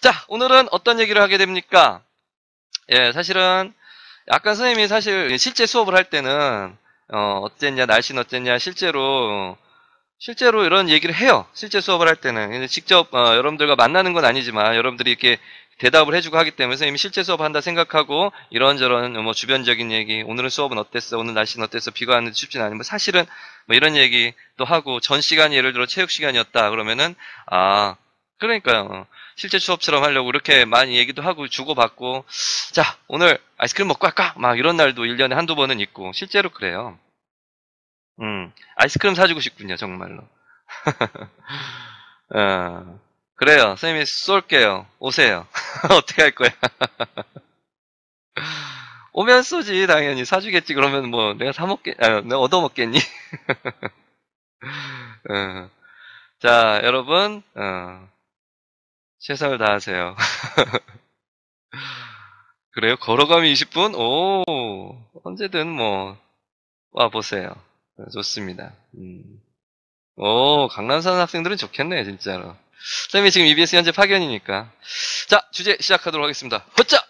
자, 오늘은 어떤 얘기를 하게 됩니까? 예, 사실은 약간 선생님이 사실 실제 수업을 할 때는 어, 어땠냐, 날씨는 어땠냐, 실제로 실제로 이런 얘기를 해요. 실제 수업을 할 때는 직접 어, 여러분들과 만나는 건 아니지만 여러분들이 이렇게 대답을 해주고 하기 때문에 선생님이 실제 수업한다 생각하고 이런저런 뭐 주변적인 얘기, 오늘은 수업은 어땠어, 오늘 날씨는 어땠어, 비가 왔는데 춥진 않은데 사실은 뭐 이런 얘기도 하고 전 시간이 예를 들어 체육 시간이었다 그러면은 아 그러니까요. 어. 실제 추업처럼 하려고 이렇게 많이 얘기도 하고 주고받고 자 오늘 아이스크림 먹고 할까? 막 이런 날도 1년에 한두 번은 있고 실제로 그래요. 음 아이스크림 사주고 싶군요 정말로. 어, 그래요 선생님이 쏠게요 오세요 어떻게 할 거야 오면 쏘지 당연히 사주겠지 그러면 뭐 내가 사먹게아 내가 얻어먹겠니 어. 자 여러분 어. 최선을 다하세요. 그래요? 걸어가면 20분? 오, 언제든 뭐, 와보세요. 네, 좋습니다. 음. 오, 강남 산 학생들은 좋겠네, 진짜로. 선생님이 지금 EBS 현재 파견이니까. 자, 주제 시작하도록 하겠습니다. 호자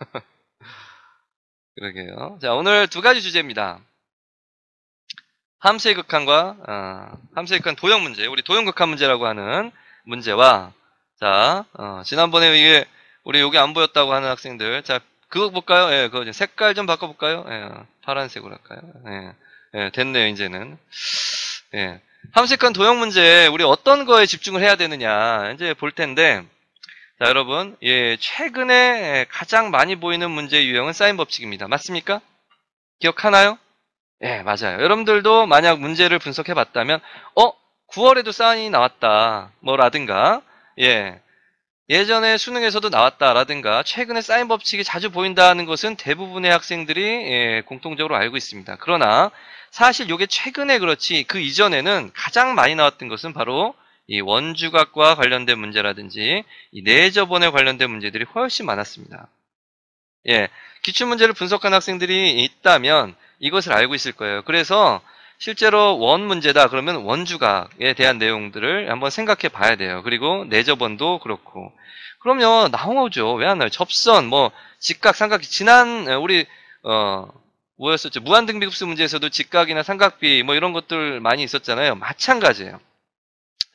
그러게요. 자, 오늘 두 가지 주제입니다. 함수의 극한과, 어, 함수의 극한 도형 문제, 우리 도형 극한 문제라고 하는 문제와 자, 어, 지난번에 이게 우리 여기 안 보였다고 하는 학생들. 자, 그거 볼까요? 예, 그거 색깔 좀 바꿔볼까요? 예, 파란색으로 할까요? 예, 예, 됐네요, 이제는. 예. 함색한 도형 문제, 우리 어떤 거에 집중을 해야 되느냐, 이제 볼 텐데, 자, 여러분, 예, 최근에 가장 많이 보이는 문제 유형은 사인 법칙입니다. 맞습니까? 기억하나요? 예, 맞아요. 여러분들도 만약 문제를 분석해 봤다면, 어? 9월에도 사인이 나왔다. 뭐라든가, 예. 예전에 수능에서도 나왔다라든가 최근에 사인 법칙이 자주 보인다는 것은 대부분의 학생들이 예, 공통적으로 알고 있습니다. 그러나 사실 이게 최근에 그렇지 그 이전에는 가장 많이 나왔던 것은 바로 이 원주각과 관련된 문제라든지 이 내접원에 관련된 문제들이 훨씬 많았습니다. 예, 기출 문제를 분석한 학생들이 있다면 이것을 알고 있을 거예요. 그래서 실제로 원 문제다 그러면 원주각에 대한 내용들을 한번 생각해 봐야 돼요. 그리고 내접원도 그렇고. 그러면 나오죠. 왜 안 나요? 접선, 뭐 직각, 삼각. 지난 우리 어 뭐였었죠? 무한등비급수 문제에서도 직각이나 삼각비 뭐 이런 것들 많이 있었잖아요. 마찬가지예요.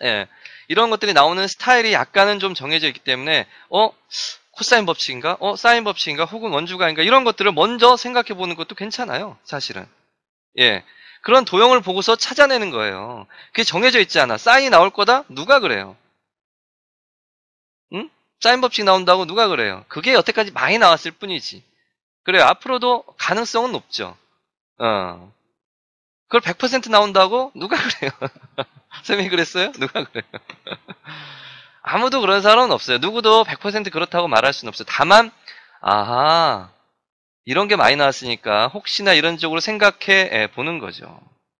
예. 이런 것들이 나오는 스타일이 약간은 좀 정해져 있기 때문에 어 코사인 법칙인가? 어 사인 법칙인가? 혹은 원주각인가? 이런 것들을 먼저 생각해 보는 것도 괜찮아요. 사실은. 예. 그런 도형을 보고서 찾아내는 거예요. 그게 정해져 있지 않아. 사인이 나올 거다? 누가 그래요? 응? 사인 법칙 나온다고 누가 그래요? 그게 여태까지 많이 나왔을 뿐이지. 그래요. 앞으로도 가능성은 높죠. 어. 그걸 100% 나온다고 누가 그래요? 쌤이 그랬어요? 누가 그래요? 아무도 그런 사람은 없어요. 누구도 100% 그렇다고 말할 수는 없어요. 다만 아하 이런 게 많이 나왔으니까 혹시나 이런 쪽으로 생각해 예, 보는 거죠.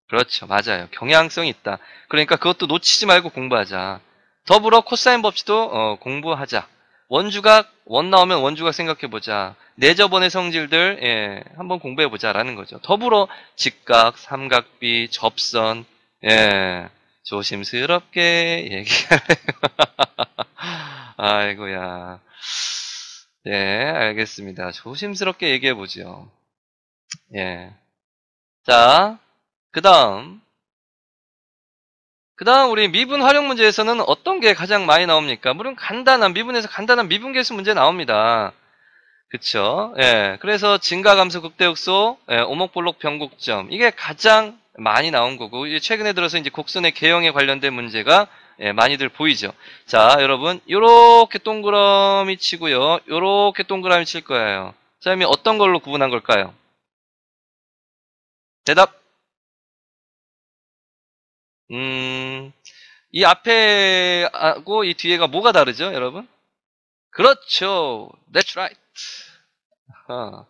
그렇죠. 맞아요. 경향성이 있다. 그러니까 그것도 놓치지 말고 공부하자. 더불어 코사인 법칙도 어, 공부하자. 원주각, 원 나오면 원주각 생각해보자. 내저번의 성질들 예, 한번 공부해보자라는 거죠. 더불어 직각, 삼각비, 접선 예, 조심스럽게 얘기하래요. 아이고야. 예, 알겠습니다. 조심스럽게 얘기해 보죠 예. 자, 그 다음. 그 다음 우리 미분 활용 문제에서는 어떤 게 가장 많이 나옵니까? 물론 간단한 미분에서 간단한 미분 계수 문제 나옵니다. 그쵸? 예. 그래서 증가 감소 극대극소 예, 오목볼록 변곡점 이게 가장 많이 나온 거고 최근에 들어서 이제 곡선의 개형에 관련된 문제가 예, 많이들 보이죠. 자, 여러분 이렇게 동그라미 치고요. 이렇게 동그라미 칠 거예요. 선생님이 어떤 걸로 구분한 걸까요? 대답. 음, 이 앞에하고 이 뒤에가 뭐가 다르죠, 여러분? 그렇죠. That's right. 어,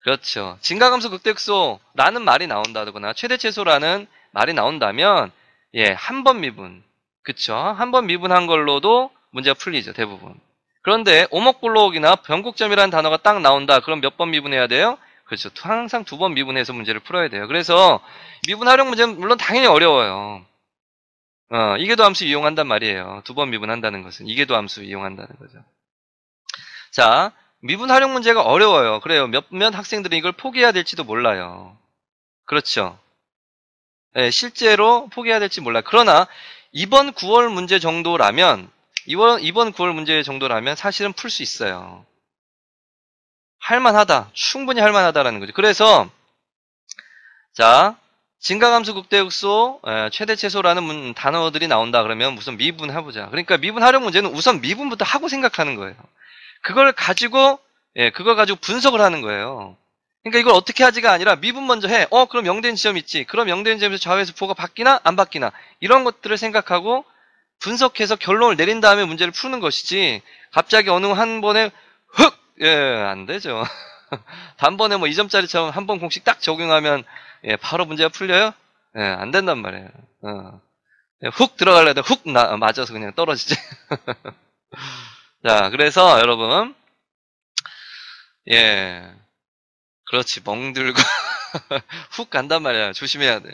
그렇죠. 진가감소 극대극소 라는 말이 나온다거나 최대최소라는 말이 나온다면 예, 한 번 미분 그쵸? 한번 미분한 걸로도 문제가 풀리죠, 대부분. 그런데 오목불록이나 변곡점이라는 단어가 딱 나온다. 그럼 몇 번 미분해야 돼요? 그렇죠. 항상 두 번 미분해서 문제를 풀어야 돼요. 그래서 미분 활용 문제는 물론 당연히 어려워요. 어, 이게도 함수 이용한단 말이에요. 두 번 미분한다는 것은 이게도 함수 이용한다는 거죠. 자, 미분 활용 문제가 어려워요. 그래요. 몇몇 학생들은 이걸 포기해야 될지도 몰라요. 그렇죠. 예, 실제로 포기해야 될지 몰라. 그러나 이번 9월 문제 정도라면 이번 이번 9월 문제 정도라면 사실은 풀 수 있어요. 할만하다. 충분히 할만하다라는 거죠. 그래서 자 증가감수 극대극소 최대 최소라는 문, 단어들이 나온다 그러면 무슨 미분 해보자. 그러니까 미분 하려 문제는 우선 미분부터 하고 생각하는 거예요. 그걸 가지고 예, 그걸 가지고 분석을 하는 거예요. 그러니까 이걸 어떻게 하지가 아니라 미분 먼저 해. 어, 그럼 영된 지점 있지. 그럼 영된 지점에서 좌회수서 부호가 바뀌나 안 바뀌나 이런 것들을 생각하고 분석해서 결론을 내린 다음에 문제를 푸는 것이지 갑자기 어느 한 번에 흑! 예, 안 되죠. 단번에 뭐 2점짜리처럼 한 번 공식 딱 적용하면 예, 바로 문제가 풀려요? 예, 안 된단 말이에요. 어. 예, 훅 들어가려다 훅 나, 맞아서 그냥 떨어지지. 자, 그래서 여러분 예. 그렇지 멍들고 훅 간단 말이야 조심해야 돼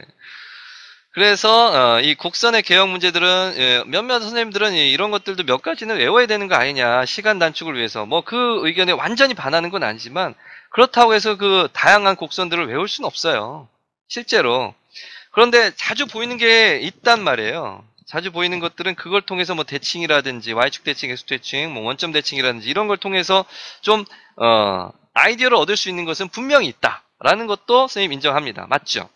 그래서 어, 이 곡선의 개혁 문제들은 예, 몇몇 선생님들은 예, 이런 것들도 몇 가지는 외워야 되는 거 아니냐 시간 단축을 위해서 뭐 그 의견에 완전히 반하는 건 아니지만 그렇다고 해서 그 다양한 곡선들을 외울 수는 없어요 실제로 그런데 자주 보이는 게 있단 말이에요 자주 보이는 것들은 그걸 통해서 뭐 대칭이라든지 y축 대칭, x축 대칭, 뭐 원점 대칭이라든지 이런 걸 통해서 좀 어, 아이디어를 얻을 수 있는 것은 분명히 있다라는 것도 선생님 인정합니다. 맞죠?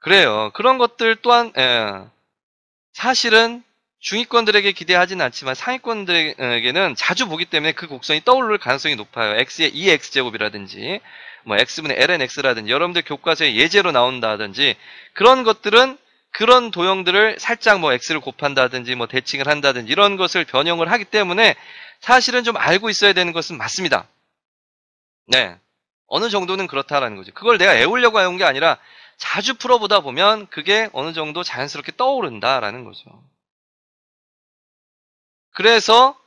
그래요. 그런 것들 또한 에, 예. 사실은 중위권들에게 기대하지는 않지만 상위권들에게는 자주 보기 때문에 그 곡선이 떠오를 가능성이 높아요. x의 e x 제곱이라든지뭐 x분의 ln x라든지 여러분들 교과서에 예제로 나온다든지 그런 것들은 그런 도형들을 살짝 뭐 x를 곱한다든지 뭐 대칭을 한다든지 이런 것을 변형을 하기 때문에 사실은 좀 알고 있어야 되는 것은 맞습니다. 네. 어느 정도는 그렇다라는 거죠. 그걸 내가 애우려고 해온 게 아니라 자주 풀어보다 보면 그게 어느 정도 자연스럽게 떠오른다라는 거죠. 그래서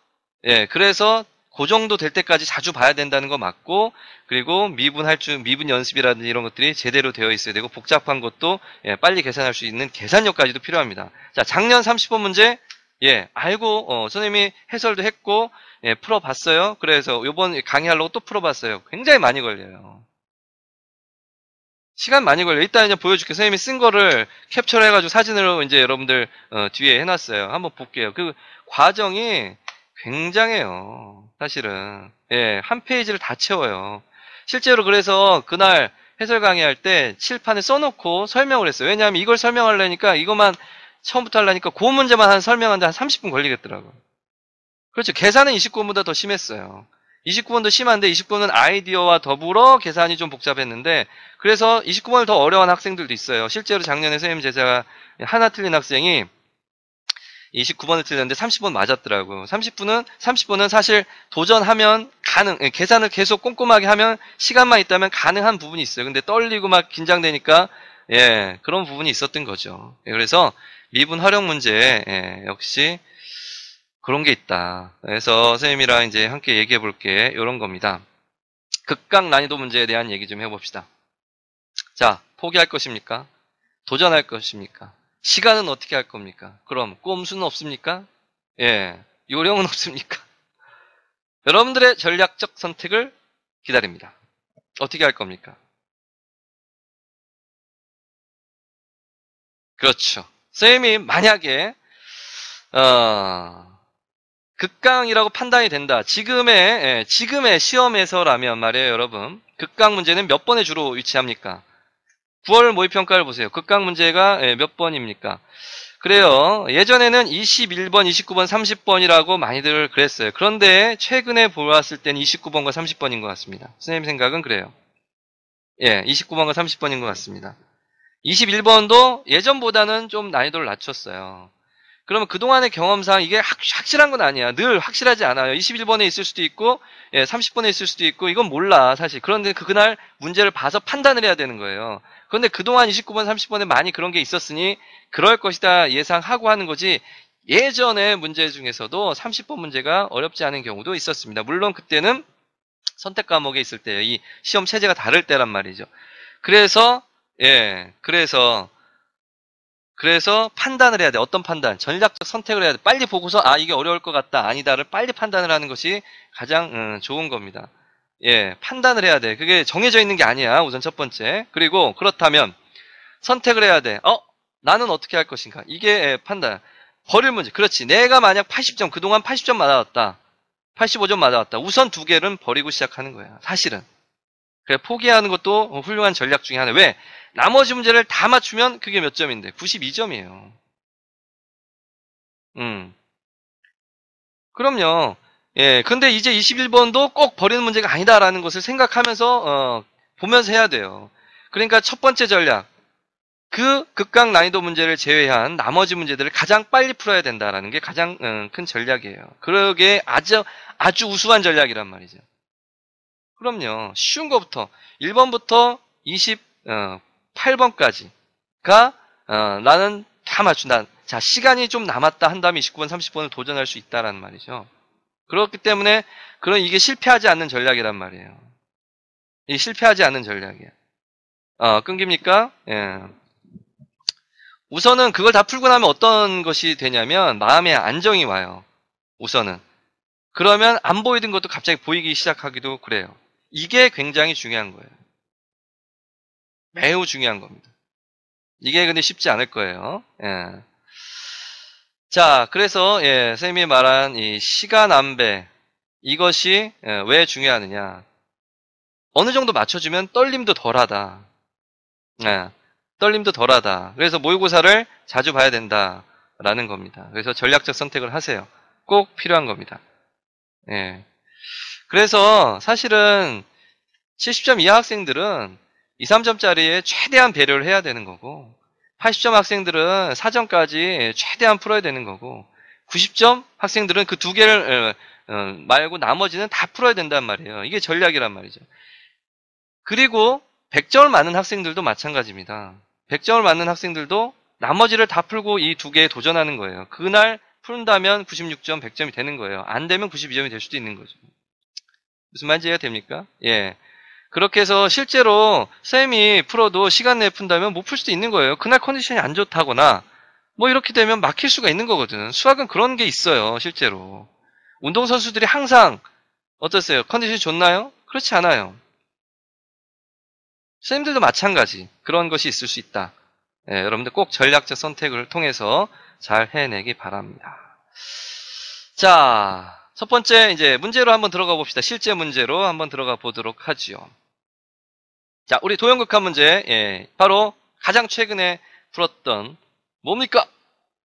예, 그래서 그 정도 될 때까지 자주 봐야 된다는 거 맞고 그리고 미분 할줄 미분 연습이라든지 이런 것들이 제대로 되어 있어야 되고 복잡한 것도 예, 빨리 계산할 수 있는 계산력까지도 필요합니다. 자, 작년 30번 문제 예, 알고 어, 선생님이 해설도 했고 예, 풀어봤어요. 그래서 요번 강의하려고 또 풀어봤어요. 굉장히 많이 걸려요. 시간 많이 걸려. 요 일단 이제 보여줄게. 요 선생님이 쓴 거를 캡처를 해가지고 사진으로 이제 여러분들 어, 뒤에 해놨어요. 한번 볼게요. 그 과정이 굉장해요. 사실은. 예, 한 페이지를 다 채워요. 실제로 그래서 그날 해설 강의할 때 칠판에 써놓고 설명을 했어요. 왜냐하면 이걸 설명하려니까 이것만 처음부터 하려니까 그 문제만 한 설명하는데 한 30분 걸리겠더라고요. 그렇죠. 계산은 29번보다 더 심했어요. 29번도 심한데 29번은 아이디어와 더불어 계산이 좀 복잡했는데 그래서 29번을 더어려워하는 학생들도 있어요. 실제로 작년에 선생님 제자 가 하나 틀린 학생이 29번을 틀렸는데 30번 맞았더라고요. 30분은 30분은 사실 도전하면 가능 예, 계산을 계속 꼼꼼하게 하면 시간만 있다면 가능한 부분이 있어요. 근데 떨리고 막 긴장되니까 예, 그런 부분이 있었던 거죠. 예, 그래서 미분 활용 문제 예, 역시 그런 게 있다. 그래서 선생님이랑 이제 함께 얘기해 볼게. 이런 겁니다. 극강 난이도 문제에 대한 얘기 좀 해봅시다. 자, 포기할 것입니까? 도전할 것입니까? 시간은 어떻게 할 겁니까? 그럼 꼼수는 없습니까? 예, 요령은 없습니까? 여러분들의 전략적 선택을 기다립니다. 어떻게 할 겁니까? 그렇죠. 선생님이 만약에 어, 극강이라고 판단이 된다. 지금의 예, 지금의 시험에서라면 말이에요, 여러분. 극강 문제는 몇 번에 주로 위치합니까? 9월 모의평가를 보세요. 극강 문제가 예, 몇 번입니까? 그래요. 예전에는 21번, 29번, 30번이라고 많이들 그랬어요. 그런데 최근에 보았을 때는 29번과 30번인 것 같습니다. 선생님 생각은 그래요. 예, 29번과 30번인 것 같습니다. 21번도 예전보다는 좀 난이도를 낮췄어요. 그러면 그동안의 경험상 이게 확, 실한건 아니야. 늘 확실하지 않아요. 21번에 있을 수도 있고, 예, 30번에 있을 수도 있고, 이건 몰라, 사실. 그런데 그, 그날 문제를 봐서 판단을 해야 되는 거예요. 그런데 그동안 29번, 30번에 많이 그런 게 있었으니 그럴 것이다 예상하고 하는 거지 예전에 문제 중에서도 30번 문제가 어렵지 않은 경우도 있었습니다. 물론 그때는 선택 과목에 있을 때이 시험 체제가 다를 때란 말이죠. 그래서 예, 그래서 그래서 판단을 해야 돼. 어떤 판단? 전략적 선택을 해야 돼. 빨리 보고서 아 이게 어려울 것 같다, 아니다를 빨리 판단을 하는 것이 가장 음, 좋은 겁니다. 예, 판단을 해야 돼. 그게 정해져 있는 게 아니야. 우선 첫 번째. 그리고 그렇다면 선택을 해야 돼. 어? 나는 어떻게 할 것인가? 이게 판단. 버릴 문제. 그렇지. 내가 만약 80점, 그동안 80점 맞아왔다. 85점 맞아왔다. 우선 두 개는 버리고 시작하는 거야. 사실은. 그래, 포기하는 것도 훌륭한 전략 중에 하나. 왜? 나머지 문제를 다 맞추면 그게 몇 점인데? 92점이에요. 음. 그럼요. 예, 근데 이제 21번도 꼭 버리는 문제가 아니다라는 것을 생각하면서 어, 보면서 해야 돼요. 그러니까 첫 번째 전략, 그 극강 난이도 문제를 제외한 나머지 문제들을 가장 빨리 풀어야 된다라는 게 가장 음, 큰 전략이에요. 그러게 아주 아주 우수한 전략이란 말이죠. 그럼요. 쉬운 것부터 1번부터 28번까지가 어, 어, 나는 다 맞춘다. 자, 시간이 좀 남았다 한다면 29번, 30번을 도전할 수 있다라는 말이죠. 그렇기 때문에 그런 이게 실패하지 않는 전략이란 말이에요. 이 실패하지 않는 전략이야. 어, 끊깁니까? 예. 우선은 그걸 다 풀고 나면 어떤 것이 되냐면 마음의 안정이 와요. 우선은. 그러면 안 보이던 것도 갑자기 보이기 시작하기도 그래요. 이게 굉장히 중요한 거예요. 매우 중요한 겁니다. 이게 근데 쉽지 않을 거예요. 예. 자, 그래서 예, 선생님이 말한 이 시간 안배 이것이 예, 왜 중요하느냐? 어느 정도 맞춰주면 떨림도 덜하다. 예, 떨림도 덜하다. 그래서 모의고사를 자주 봐야 된다라는 겁니다. 그래서 전략적 선택을 하세요. 꼭 필요한 겁니다. 예. 그래서 사실은 70점 이하 학생들은 2, 3점짜리에 최대한 배려를 해야 되는 거고 80점 학생들은 4점까지 최대한 풀어야 되는 거고 90점 학생들은 그 두 개를 어, 어, 말고 나머지는 다 풀어야 된단 말이에요. 이게 전략이란 말이죠. 그리고 100점을 맞는 학생들도 마찬가지입니다. 100점을 맞는 학생들도 나머지를 다 풀고 이 두 개에 도전하는 거예요. 그날 푼다면 96점, 100점이 되는 거예요. 안 되면 92점이 될 수도 있는 거죠. 무슨 말인지 이해가 됩니까? 예. 그렇게 해서 실제로 쌤이 풀어도 시간 내에 푼다면 못 풀 수도 있는 거예요. 그날 컨디션이 안 좋다거나 뭐 이렇게 되면 막힐 수가 있는 거거든. 수학은 그런 게 있어요, 실제로. 운동선수들이 항상 어떠세요? 컨디션이 좋나요? 그렇지 않아요. 선생님들도 마찬가지. 그런 것이 있을 수 있다. 네, 여러분들 꼭 전략적 선택을 통해서 잘 해내기 바랍니다. 자, 첫 번째 이제 문제로 한번 들어가 봅시다. 실제 문제로 한번 들어가 보도록 하지요. 자, 우리 도형극한 문제, 예, 바로 가장 최근에 풀었던 뭡니까?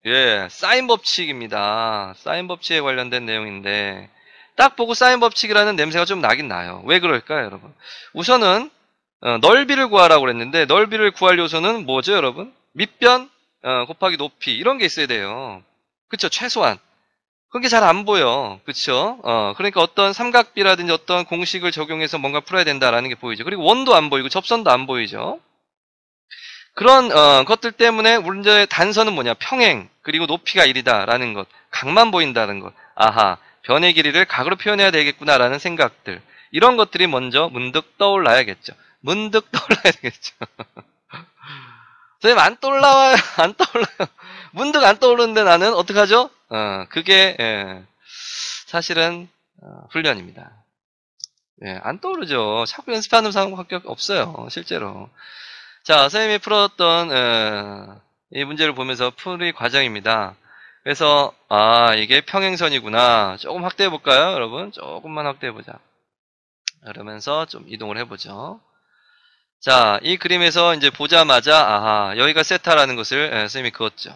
예, 사인 법칙입니다. 사인 법칙에 관련된 내용인데 딱 보고 사인 법칙이라는 냄새가 좀 나긴 나요. 왜 그럴까요, 여러분? 우선은 어, 넓이를 구하라고 그랬는데 넓이를 구할 요소는 뭐죠, 여러분? 밑변 어, 곱하기 높이 이런 게 있어야 돼요. 그쵸? 최소한 그게 잘 안 보여. 그쵸? 어, 그러니까 어떤 삼각비라든지 어떤 공식을 적용해서 뭔가 풀어야 된다라는 게 보이죠. 그리고 원도 안 보이고 접선도 안 보이죠. 그런 어, 것들 때문에 문제의 단서는 뭐냐? 평행, 그리고 높이가 1이다라는 것, 각만 보인다는 것, 아하, 변의 길이를 각으로 표현해야 되겠구나라는 생각들. 이런 것들이 먼저 문득 떠올라야겠죠. 문득 떠올라야 되겠죠. 선생님, 안 떠올라와요. 안 떠올라요. 문득 안 떠오르는데 나는 어떡하죠? 어, 그게 예, 사실은 어, 훈련입니다. 예, 안 떠오르죠. 자꾸 연습하는 상황밖에 없어요. 실제로. 자, 선생님이 풀었던 에, 예, 이 문제를 보면서 풀이 과정입니다. 그래서 아 이게 평행선이구나. 조금 확대해 볼까요, 여러분? 조금만 확대해 보자. 그러면서 좀 이동을 해보죠. 자, 이 그림에서 이제 보자마자 아하 여기가 세타라는 것을 에, 예, 선생님이 그었죠.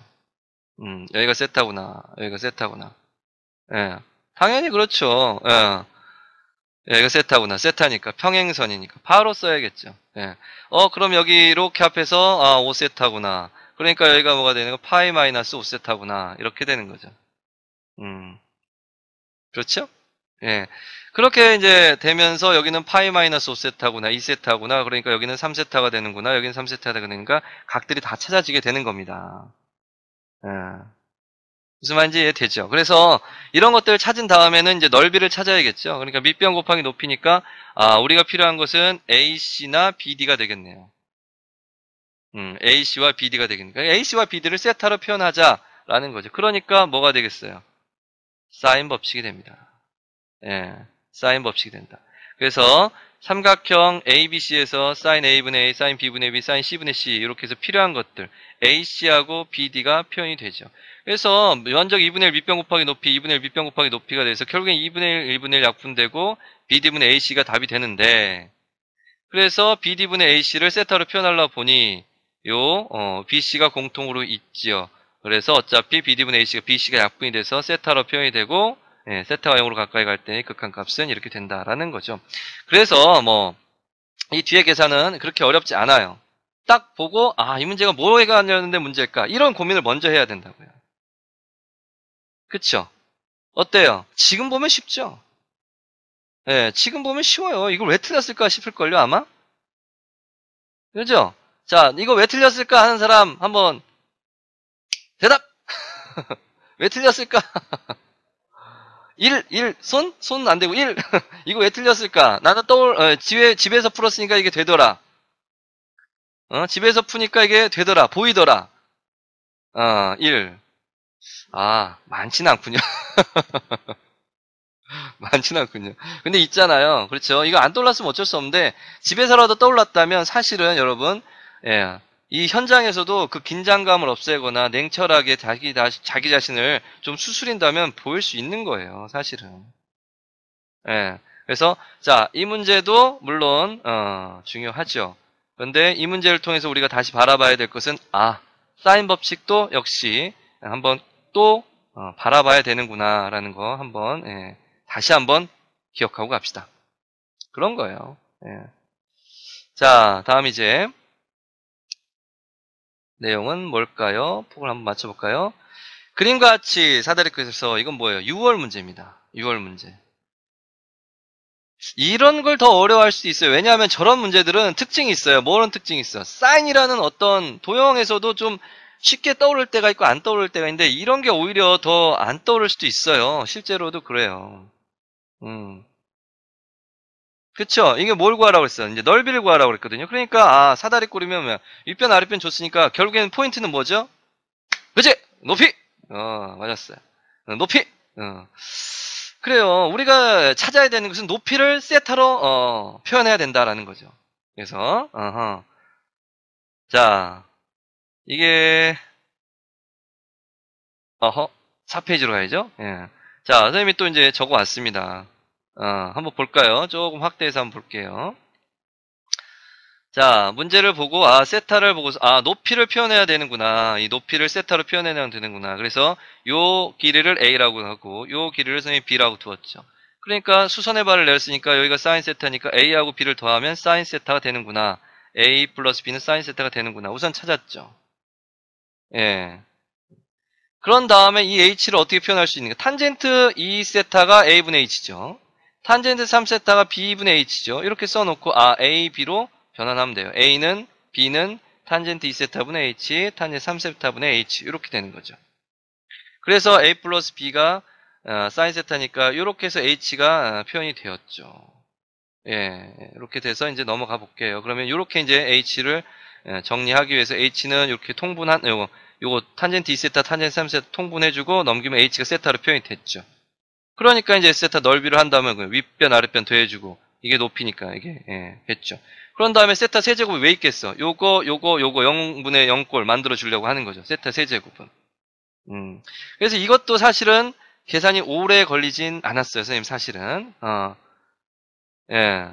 음, 여기가 세타구나. 여기가 세타구나. 예. 당연히 그렇죠. 예. 여기가 세타구나. 세타니까. 평행선이니까. 바로 써야겠죠. 예. 어, 그럼 여기 이렇게 앞에서, 아, 5세타구나. 그러니까 여기가 뭐가 되는 거? 파이 마이너스 5세타구나. 이렇게 되는 거죠. 음. 그렇죠? 예. 그렇게 이제 되면서 여기는 파이 마이너스 5세타구나, 2세타구나, 그러니까 여기는 3세타가 되는구나, 여기는 3세타가 되니까 각들이 다 찾아지게 되는 겁니다. 예. 무슨 말인지 이해되죠? 그래서 이런 것들을 찾은 다음에는 이제 넓이를 찾아야겠죠. 그러니까 밑변 곱하기 높이니까 아, 우리가 필요한 것은 AC나 BD가 되겠네요. 음, AC와 BD가 되겠니까 그러니까 AC와 BD를 세타로 표현하자라는 거죠. 그러니까 뭐가 되겠어요? 사인 법칙이 됩니다. 예, 사인 법칙이 된다. 그래서 삼각형 ABC에서 sin A분의 A, sin B분의 B, sin C분의 C 이렇게 해서 필요한 것들 AC하고 BD가 표현이 되죠. 그래서 면적 2분의 1 밑변 곱하기 높이, 2분의 1 밑변 곱하기 높이가 돼서 결국엔 2분의 1, 1분의 1 약분되고 BD분의 AC가 답이 되는데 그래서 BD분의 AC를 세타로 표현하려 보니 요 어, BC가 공통으로 있지요. 그래서 어차피 BD분의 AC가 BC가 약분이 돼서 세타로 표현이 되고 예, 세타와 0으로 가까이 갈 때 극한 값은 이렇게 된다라는 거죠. 그래서 뭐 이 뒤에 계산은 그렇게 어렵지 않아요. 딱 보고 아 이 문제가 뭐에 관련된 문제일까 이런 고민을 먼저 해야 된다고요. 그쵸? 어때요? 지금 보면 쉽죠? 예, 지금 보면 쉬워요. 이걸 왜 틀렸을까 싶을걸요 아마? 그죠? 자, 이거 왜 틀렸을까 하는 사람 한번 대답! 왜 틀렸을까? 1, 1, 손? 손 안 되고 1. 이거 왜 틀렸을까? 나는 떠올, 어, 집에, 집에서 풀었으니까 이게 되더라. 어, 집에서 푸니까 이게 되더라. 보이더라. 어, 1. 아, 많진 않군요. 많진 않군요. 근데 있잖아요. 그렇죠. 이거 안 떠올랐으면 어쩔 수 없는데, 집에서라도 떠올랐다면 사실은 여러분, 예, 이 현장에서도 그 긴장감을 없애거나 냉철하게 자기, 자기 자신을 좀 수술인다면 보일 수 있는 거예요, 사실은. 예. 그래서, 자, 이 문제도 물론, 어, 중요하죠. 그런데 이 문제를 통해서 우리가 다시 바라봐야 될 것은, 아, 사인 법칙도 역시 한번 또 어, 바라봐야 되는구나라는 거 한번 예, 다시 한번 기억하고 갑시다. 그런 거예요. 예. 자, 다음 이제 내용은 뭘까요? 폭을 한번 맞춰볼까요? 그림과 같이 사다리끝에서 이건 뭐예요? 6월 문제입니다. 6월 문제. 이런 걸 더 어려워할 수도 있어요. 왜냐하면 저런 문제들은 특징이 있어요. 뭐런 특징이 있어? 요 사인이라는 어떤 도형에서도 좀 쉽게 떠오를 때가 있고 안 떠오를 때가 있는데 이런 게 오히려 더 안 떠오를 수도 있어요. 실제로도 그래요. 음. 그쵸? 이게 뭘 구하라고 했어? 이제 넓이를 구하라고 그랬거든요. 그러니까, 아, 사다리 꼬리면 윗변, 아랫변 줬으니까 결국에는 포인트는 뭐죠? 그치? 높이! 어, 맞았어요. 어, 높이! 어. 그래요. 우리가 찾아야 되는 것은 높이를 세타로, 어, 표현해야 된다라는 거죠. 그래서, 어허. 자, 이게, 어허, 4페이지로 가야죠. 예. 자, 선생님이 또 이제 적어 왔습니다. 어, 한번 볼까요? 조금 확대해서 한번 볼게요. 자, 문제를 보고 아, 세타를 보고 아, 높이를 표현해야 되는구나. 이 높이를 세타로 표현해야 되는구나. 그래서 요 길이를 A라고 하고 요 길이를 선생님이 B라고 두었죠. 그러니까 수선의 발을 내렸으니까 여기가 사인 세타니까 A하고 B를 더하면 사인 세타가 되는구나. A 플러스 B는 사인 세타가 되는구나. 우선 찾았죠. 예. 그런 다음에 이 H를 어떻게 표현할 수 있는가? 탄젠트 2 세타가 A분의 H죠. 탄젠트 3세타가 b분의 h죠. 이렇게 써놓고 아 a, b로 변환하면 돼요. a는 b는 탄젠트 2세타분의 h, 탄젠트 3세타분의 h 이렇게 되는 거죠. 그래서 a 플러스 b가 어, 사인 세타니까 이렇게 해서 h가 어, 표현이 되었죠. 예, 이렇게 돼서 이제 넘어가 볼게요. 그러면 이렇게 이제 h를 어, 정리하기 위해서 h는 이렇게 통분한 요거 요거 탄젠트 2세타, 탄젠트 3세타 통분해주고 넘기면 h가 세타로 표현이 됐죠. 그러니까 이제 세타 넓이를 한 다음에 윗변 아랫변 더해주고 이게 높이니까 이게 예, 됐죠. 그런 다음에 세타 세제곱이 왜 있겠어? 요거 요거 요거 0분의 0꼴 만들어 주려고 하는 거죠. 세타 세제곱은. 음. 그래서 이것도 사실은 계산이 오래 걸리진 않았어요, 선생님 사실은. 어. 예.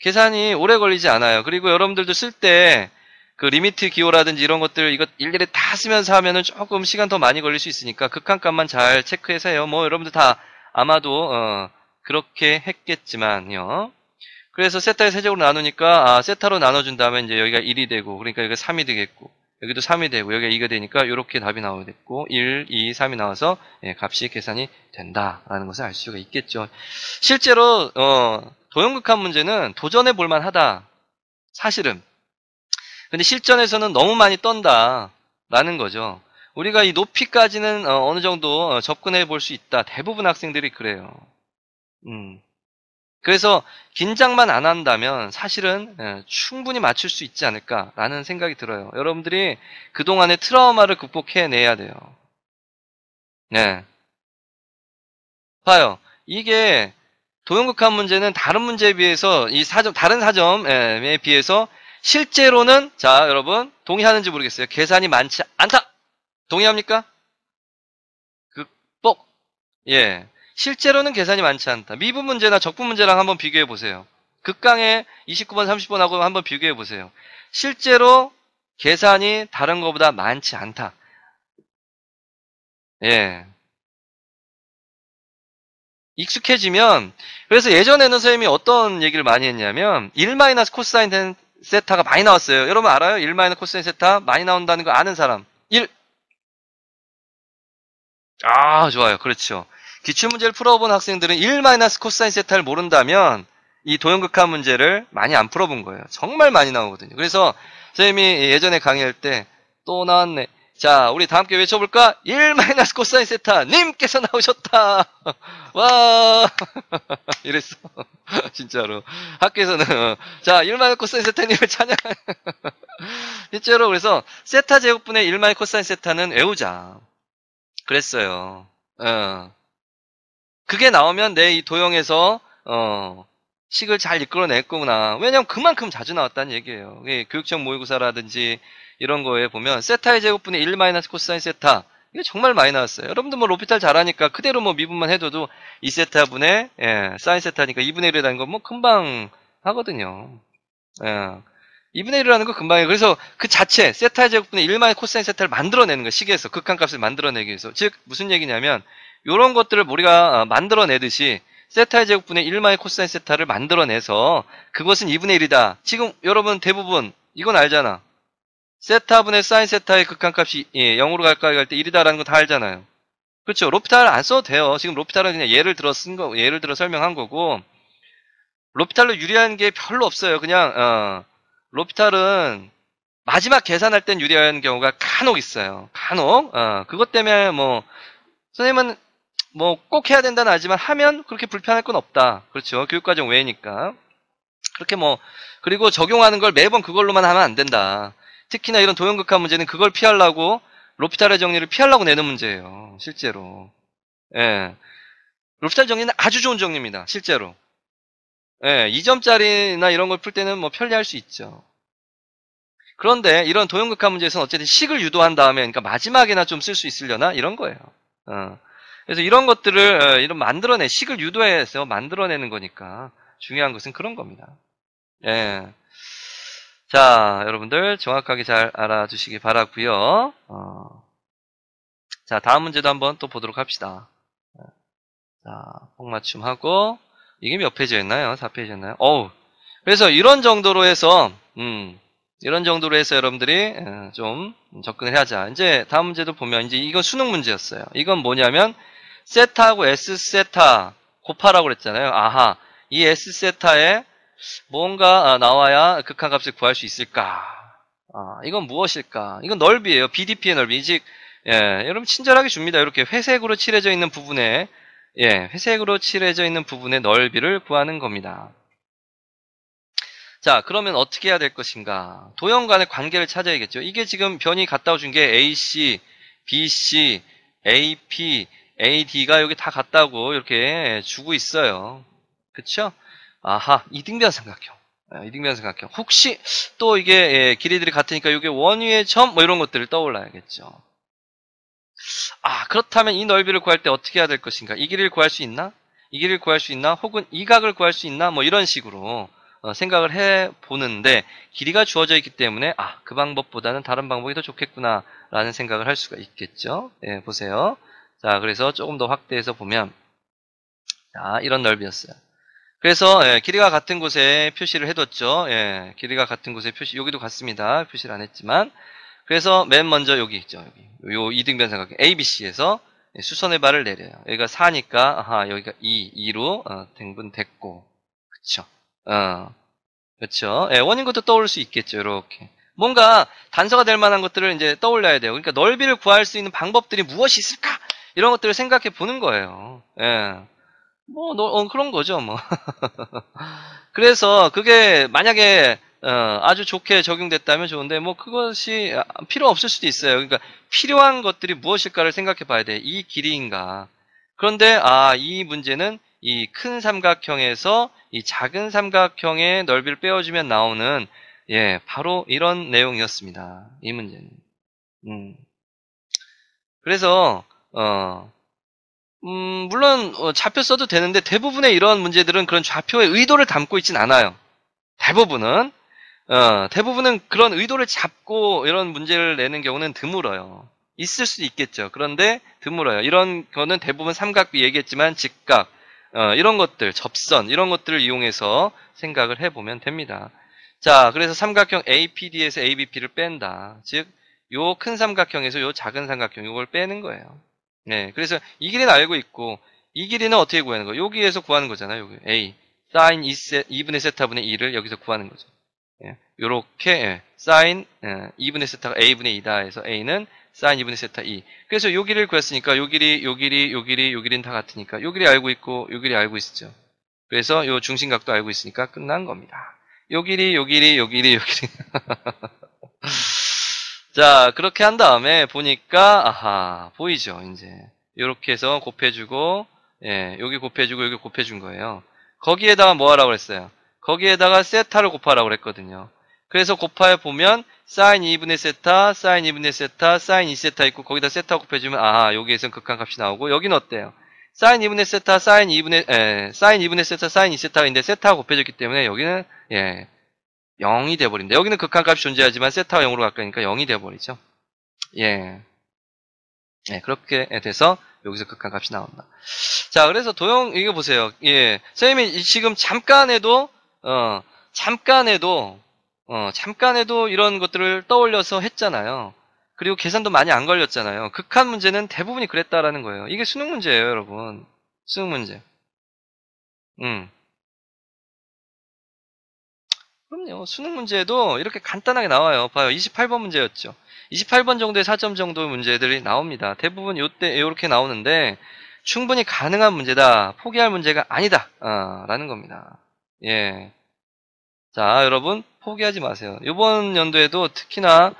계산이 오래 걸리지 않아요. 그리고 여러분들도 쓸 때 그 리미트 기호라든지 이런 것들 이것 일일이 다 쓰면서 하면은 조금 시간 더 많이 걸릴 수 있으니까 극한값만 잘 체크해서 요뭐 여러분들 다 아마도 어, 그렇게 했겠지만요. 그래서 세타의 세적으로 나누니까 아, 세타로 나눠준 다음에 이제 여기가 1이 되고 그러니까 여기가 3이 되겠고 여기도 3이 되고 여기가 2가 되니까 이렇게 답이 나오게됐고 1, 2, 3이 나와서 예, 값이 계산이 된다라는 것을 알 수가 있겠죠. 실제로 어, 도형극한 문제는 도전해 볼 만하다. 사실은. 근데 실전에서는 너무 많이 떤다라는 거죠. 우리가 이 높이까지는 어, 느 정도 어, 접근해 볼 수 있다. 대부분 학생들이 그래요. 음. 그래서 긴장만 안 한다면 사실은 예, 충분히 맞출 수 있지 않을까라는 생각이 들어요. 여러분들이 그동안의 트라우마를 극복해내야 돼요. 네. 봐요. 이게 도형극한 문제는 다른 문제에 비해서 이 사점 다른 사점에 비해서 실제로는 자 여러분 동의하는지 모르겠어요. 계산이 많지 않다. 동의합니까? 극복. 그, 예. 실제로는 계산이 많지 않다. 미분 문제나 적분 문제랑 한번 비교해 보세요. 극강의 29번, 30번하고 한번 비교해 보세요. 실제로 계산이 다른 것보다 많지 않다. 예. 익숙해지면 그래서 예전에는 선생님이 어떤 얘기를 많이 했냐면 1마이너스 코사인 세타가 많이 나왔어요. 여러분 알아요? 1마이너스 코사인 세타 많이 나온다는 거 아는 사람. 1 아, 좋아요. 그렇죠. 기출문제를 풀어본 학생들은 1-코사인 세타를 모른다면 이 도형극한 문제를 많이 안 풀어본 거예요. 정말 많이 나오거든요. 그래서 선생님이 예전에 강의할 때 또 나왔네. 자, 우리 다 함께 외쳐볼까? 1-코사인 세타 님께서 나오셨다. 와 이랬어. 진짜로. 학교에서는 어. 자, 1-코사인 세타님을 찬양. 실제로 그래서 세타 제곱분의 1-코사인 세타는 외우자. 그랬어요. 어. 그게 나오면 내 이 도형에서 어, 식을 잘 이끌어냈구나. 왜냐면 그만큼 자주 나왔다는 얘기예요. 교육청 모의고사라든지 이런 거에 보면 세타의 제곱분의 1 마이너스 코사인 세타 이거 정말 많이 나왔어요. 여러분들 뭐 로피탈 잘하니까 그대로 뭐 미분만 해줘도 2세타 분의 예, 사인 세타니까 2분의 1이라는 건뭐 금방 하거든요. 예. 2분의 1이라는 거 금방이에요. 그래서 그 자체 세타의 제곱분의 1마이 코사인 세타를 만들어내는 거예요. 시계에서 극한값을 만들어내기 위해서. 즉 무슨 얘기냐면 이런 것들을 우리가 어, 만들어내듯이 세타의 제곱분의 1마이 코사인 세타를 만들어내서 그것은 2분의 1이다. 지금 여러분 대부분 이건 알잖아. 세타분의 사인 세타의 극한값이 예, 0으로 가까이 갈때 1이다라는 거 다 알잖아요. 그렇죠. 로피탈 안 써도 돼요. 지금 로피탈은 그냥 예를 들어 쓴 거, 예를 들어 설명한 거고 로피탈로 유리한 게 별로 없어요. 그냥 어, 로피탈은 마지막 계산할 땐 유리한 경우가 간혹 있어요. 간혹. 어, 그것 때문에 뭐 선생님은 뭐 꼭 해야 된다는 하지만 하면 그렇게 불편할 건 없다. 그렇죠. 교육과정 외니까. 그렇게 뭐 그리고 적용하는 걸 매번 그걸로만 하면 안 된다. 특히나 이런 도형극화 문제는 그걸 피하려고 로피탈의 정리를 피하려고 내는 문제예요. 실제로. 예. 로피탈 정리는 아주 좋은 정리입니다. 실제로. 예, 2점짜리나 이런 걸 풀 때는 뭐 편리할 수 있죠. 그런데 이런 도형극화 문제에서는 어쨌든 식을 유도한 다음에 그러니까 마지막에나 좀 쓸 수 있으려나 이런 거예요. 어. 그래서 이런 것들을 어, 이런 만들어내 식을 유도해서 만들어내는 거니까 중요한 것은 그런 겁니다. 예. 자, 여러분들 정확하게 잘 알아주시기 바라고요. 어. 자, 다음 문제도 한번 또 보도록 합시다. 어. 자, 뽕맞춤하고 이게 몇 페이지였나요? 4페이지였나요? 어우. 그래서 이런 정도로 해서, 음, 이런 정도로 해서 여러분들이 좀 접근을 하자. 이제 다음 문제도 보면, 이제 이건 수능 문제였어요. 이건 뭐냐면, 세타하고 S 세타 곱하라고 그랬잖아요. 아하. 이 S 세타에 뭔가 아, 나와야 극한 값을 구할 수 있을까? 아, 이건 무엇일까? 이건 넓이에요. BDP의 넓이. 즉, 예, 여러분 친절하게 줍니다. 이렇게 회색으로 칠해져 있는 부분에 예, 회색으로 칠해져 있는 부분의 넓이를 구하는 겁니다. 자, 그러면 어떻게 해야 될 것인가? 도형 간의 관계를 찾아야겠죠. 이게 지금 변이 갔다 오준 게 AC, BC, AP, AD가 여기 다 갔다고 이렇게 주고 있어요. 그쵸? 아하, 이등변 삼각형. 아, 이등변 삼각형. 혹시 또 이게 예, 길이들이 같으니까 이게 원위의 점 뭐 이런 것들을 떠올라야겠죠. 아, 그렇다면 이 넓이를 구할 때 어떻게 해야 될 것인가? 이길을 구할 수 있나? 이길을 구할 수 있나? 혹은 이 각을 구할 수 있나? 뭐 이런 식으로 어, 생각을 해 보는데 길이가 주어져 있기 때문에 아, 그 방법보다는 다른 방법이 더 좋겠구나라는 생각을 할 수가 있겠죠. 예, 보세요. 자, 그래서 조금 더 확대해서 보면 자, 이런 넓이였어요. 그래서 예, 길이가 같은 곳에 표시를 해뒀죠. 예, 길이가 같은 곳에 표시 여기도 같습니다. 표시를 안 했지만 그래서 맨 먼저 여기 있죠. 여기. 요 이등변 삼각 ABC에서 수선의 발을 내려요. 여기가 4니까 아하, 여기가 2, 2로 어, 등분 됐고. 그쵸 어. 그렇죠. 예, 원인 것도 떠올 릴수 있겠죠. 이렇게. 뭔가 단서가 될 만한 것들을 이제 떠올려야 돼요. 그러니까 넓이를 구할 수 있는 방법들이 무엇이 있을까? 이런 것들을 생각해 보는 거예요. 예. 뭐, 너, 어, 그런 거죠, 뭐. 그래서 그게 만약에 어, 아주 좋게 적용됐다면 좋은데 뭐 그것이 필요 없을 수도 있어요. 그러니까 필요한 것들이 무엇일까를 생각해 봐야 돼. 이 길이인가. 그런데 아, 이 문제는 이 큰 삼각형에서 이 작은 삼각형의 넓이를 빼어주면 나오는 예, 바로 이런 내용이었습니다. 이 문제는. 음. 그래서 어 음, 물론 좌표 어, 써도 되는데 대부분의 이런 문제들은 그런 좌표의 의도를 담고 있진 않아요. 대부분은 어, 대부분은 그런 의도를 잡고 이런 문제를 내는 경우는 드물어요. 있을 수 있겠죠. 그런데 드물어요. 이런 거는 대부분 삼각비 얘기했지만 직각, 어, 이런 것들, 접선, 이런 것들을 이용해서 생각을 해보면 됩니다. 자, 그래서 삼각형 APD에서 ABP를 뺀다. 즉, 요 큰 삼각형에서 요 작은 삼각형, 요걸 빼는 거예요. 네, 그래서 이 길이는 알고 있고, 이 길이는 어떻게 구하는 거예요? 여기에서 구하는 거잖아요. 여기 A. 사인 2분의 세타분의 2를 여기서 구하는 거죠. 이렇게 예, 예, 사인 2분의 예, 세타가 a분의 2다 해서 a는 사인 2분의 세타 2. E. 그래서 요 길이를 구했으니까 요 길이, 요 길이, 요 길이, 요 길이는 다 같으니까 요 길이 알고 있고 요 길이 알고 있죠. 었 그래서 요 중심각도 알고 있으니까 끝난 겁니다. 요 길이, 요 길이, 요 길이, 요 길이. 자, 그렇게 한 다음에 보니까 아하, 보이죠, 이제. 요렇게 해서 곱해주고 예, 여기 곱해주고 여기 곱해준 거예요. 거기에다가 뭐 하라고 그랬어요? 거기에다가 세타를 곱하라고 그랬거든요. 그래서 곱하여 보면 사인 2분의 세타, 사인 2분의 세타, 사인 2세타 있고 거기다 세타 곱해주면 아 여기에선 극한값이 나오고 여기는 어때요? 사인 2분의 세타, 사인 2분의 에, 사인 2분의 세타, 사인 2세타가있는데 세타가 곱해졌기 때문에 여기는 예 0이 돼버린다. 여기는 극한값이 존재하지만 세타가 0으로 가까이니까 0이 돼버리죠. 예. 예, 그렇게 돼서 여기서 극한값이 나온다. 자, 그래서 도형 이거 보세요. 예, 선생님이 지금 잠깐 해도 어, 잠깐에도 어, 잠깐에도 이런 것들을 떠올려서 했잖아요. 그리고 계산도 많이 안 걸렸잖아요. 극한 문제는 대부분이 그랬다라는 거예요. 이게 수능 문제예요, 여러분. 수능 문제. 음. 그럼요. 수능 문제도 이렇게 간단하게 나와요. 봐요. 28번 문제였죠. 28번 정도의 4점 정도 의 문제들이 나옵니다. 대부분 요때 이렇게 나오는데 충분히 가능한 문제다. 포기할 문제가 아니다. 어, 라는 겁니다. 예. 자, 여러분, 포기하지 마세요. 이번 연도에도 특히나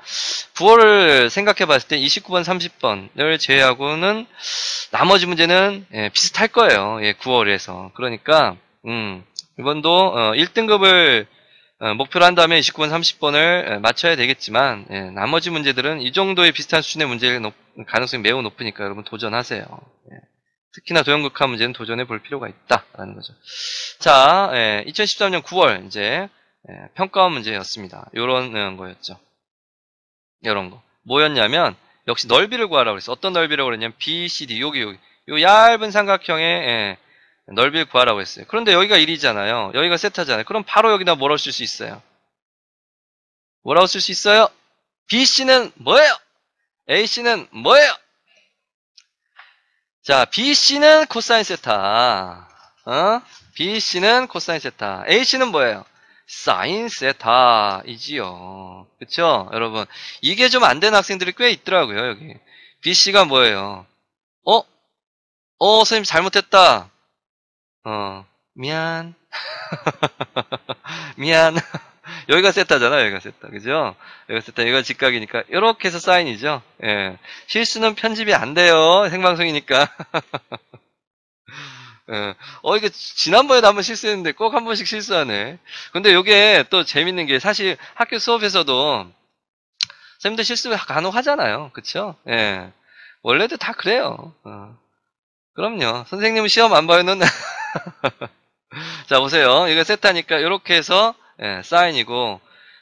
9월을 생각해 봤을 때 29번, 30번을 제외하고는 나머지 문제는 예, 비슷할 거예요. 예, 9월에서. 그러니까, 음, 이번도 어, 1등급을 어, 목표로 한 다음에 29번, 30번을 예, 맞춰야 되겠지만, 예, 나머지 문제들은 이 정도의 비슷한 수준의 문제일 가능성이 매우 높으니까 여러분 도전하세요. 예. 특히나 도형극화 문제는 도전해 볼 필요가 있다라는 거죠. 자, 예, 2013년 9월 이제 예, 평가원 문제였습니다. 이런 음, 거였죠. 이런 거. 뭐였냐면 역시 넓이를 구하라고 그랬어. 어떤 넓이라고 그랬냐면 B, C, D 여기 여기 요 얇은 삼각형의 예, 넓이를 구하라고 했어요. 그런데 여기가 1이잖아요. 여기가 세타잖아요. 그럼 바로 여기다 뭐라고 쓸 수 있어요? 뭐라고 쓸 수 있어요? BC는 뭐예요? AC는 뭐예요? 자, BC는 코사인 세타. 어? BC는 코사인 세타. AC는 뭐예요? 사인 세타이지요. 그쵸? 여러분. 이게 좀 안 되는 학생들이 꽤 있더라고요, 여기. BC가 뭐예요? 어? 어, 선생님 잘못했다. 어, 미안. 미안. 여기가 세타잖아, 여기가 세타. 그죠? 여기가 세타, 여기가 직각이니까. 이렇게 해서 사인이죠. 예. 실수는 편집이 안 돼요. 생방송이니까. 예. 어, 이게 지난번에도 한 번 실수했는데 꼭 한 번씩 실수하네. 근데 이게 또 재밌는 게 사실 학교 수업에서도 쌤들 실수 간혹 하잖아요. 그쵸? 예. 원래도 다 그래요. 어. 그럼요. 선생님은 시험 안 봐요는. 자, 보세요. 이거 세타니까 이렇게 해서 예, 사인이고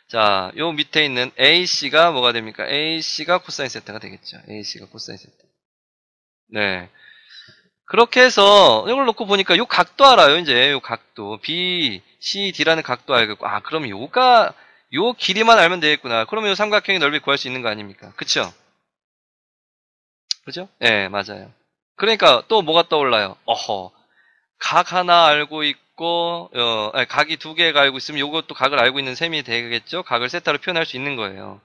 자, 요 밑에 있는 AC가 뭐가 됩니까? AC가 코사인 세타가 되겠죠. AC가 코사인 세타. 네. 그렇게 해서 이걸 놓고 보니까 요 각도 알아요. 이제 요 각도 B, C, D라는 각도 알겠고 아, 그럼 요가 요 길이만 알면 되겠구나. 그러면 요 삼각형의 넓이 구할 수 있는 거 아닙니까? 그쵸? 그죠? 예, 네, 맞아요. 그러니까 또 뭐가 떠올라요? 어허. 각 하나 알고 있고 있고 어, 아니, 각이 두 개가 알고 있으면 이것도 각을 알고 있는 셈이 되겠죠. 각을 세타로 표현할 수 있는 거예요.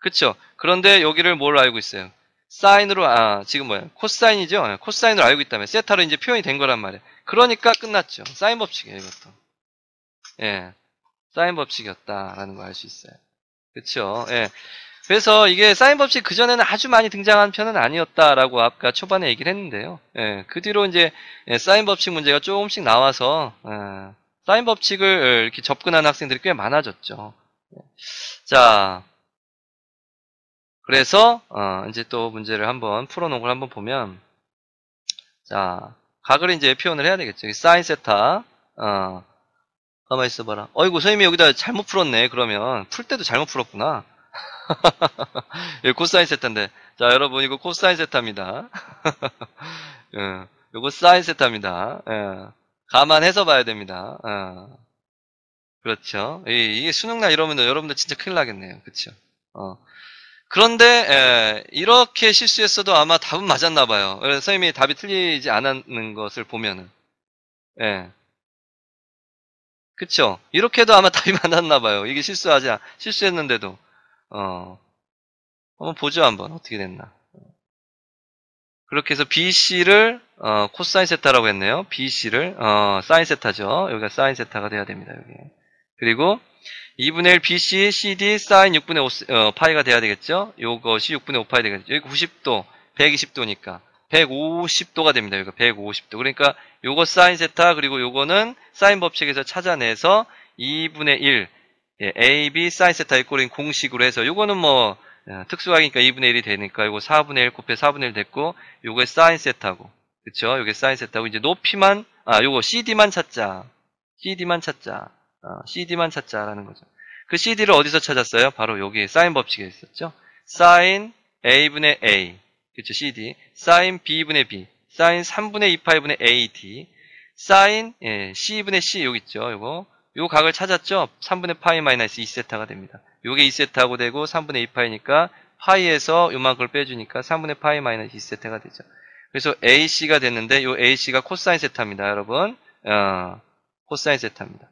그렇죠? 그런데 여기를 뭘 알고 있어요? 사인으로 아 지금 뭐야? 코사인이죠. 예, 코사인으로 알고 있다면 세타로 이제 표현이 된 거란 말이에요. 그러니까 끝났죠. 사인 법칙이에요, 이것도. 예. 사인 법칙이었다라는 걸 알 수 있어요. 그렇죠? 예. 그래서 이게 사인 법칙 그전에는 아주 많이 등장한 편은 아니었다라고 아까 초반에 얘기를 했는데요. 예, 그 뒤로 이제 예, 사인 법칙 문제가 조금씩 나와서 예, 사인 법칙을 이렇게 접근하는 학생들이 꽤 많아졌죠. 예. 자, 그래서 어, 이제 또 문제를 한번 풀어놓은 걸 한번 보면 자, 각을 이제 표현을 해야 되겠죠. 사인 세타 어, 가만 있어봐라. 어이구, 선생님이 여기다 잘못 풀었네. 그러면 풀 때도 잘못 풀었구나. 예, 코사인 세타인데. 자, 여러분, 이거 코사인 세타입니다. 예, 이거 사인 세타입니다. 예, 감안해서 봐야 됩니다. 예, 그렇죠. 이, 이게 수능날 이러면 여러분들 진짜 큰일 나겠네요. 그렇죠. 어. 그런데 에, 예, 이렇게 실수했어도 아마 답은 맞았나 봐요. 선생님이 답이 틀리지 않았는 것을 보면은. 예. 그죠 이렇게 해도 아마 답이 맞았나 봐요. 이게 실수하지, 않, 실수했는데도. 어, 한번 보죠, 한번. 어떻게 됐나. 그렇게 해서 BC를, 어, 코사인 세타라고 했네요. BC를, 어, 사인 세타죠. 여기가 사인 세타가 돼야 됩니다, 여기. 그리고 2분의 1 BC, CD, 사인 6분의 5, 어, 파이가 돼야 되겠죠. 요것이 6분의 5 파이 되겠죠. 여기 90도, 120도니까. 150도가 됩니다. 여기가 150도. 그러니까 요거 사인 세타, 그리고 요거는 사인 법칙에서 찾아내서 2분의 1, 예, A, B, 사인 세타의 꼴인 공식으로 해서 요거는 뭐 아, 특수각이니까 2분의 1이 되니까 이거 4분의 1 곱해 4분의 1 됐고 요게 사인 세타고 그쵸? 요게 사인 세타고 이제 높이만 아 요거 CD만 찾자 CD만 찾자 아, CD만 찾자라는 거죠 그 CD를 어디서 찾았어요? 바로 여기 사인 법칙에 있었죠 사인 A분의 A 그쵸 CD 사인 B분의 B 사인 3분의 2파이분의 AD 사인 예, C분의 C 여기 있죠 요거 요 각을 찾았죠? 3분의 파이 마이너스 2세타가 됩니다. 요게 2세타고 되고 3분의 2파이니까 파이에서 요만큼을 빼주니까 3분의 파이 마이너스 2세타가 되죠. 그래서 AC가 됐는데 요 AC가 코사인 세타입니다. 여러분. 어, 코사인 세타입니다.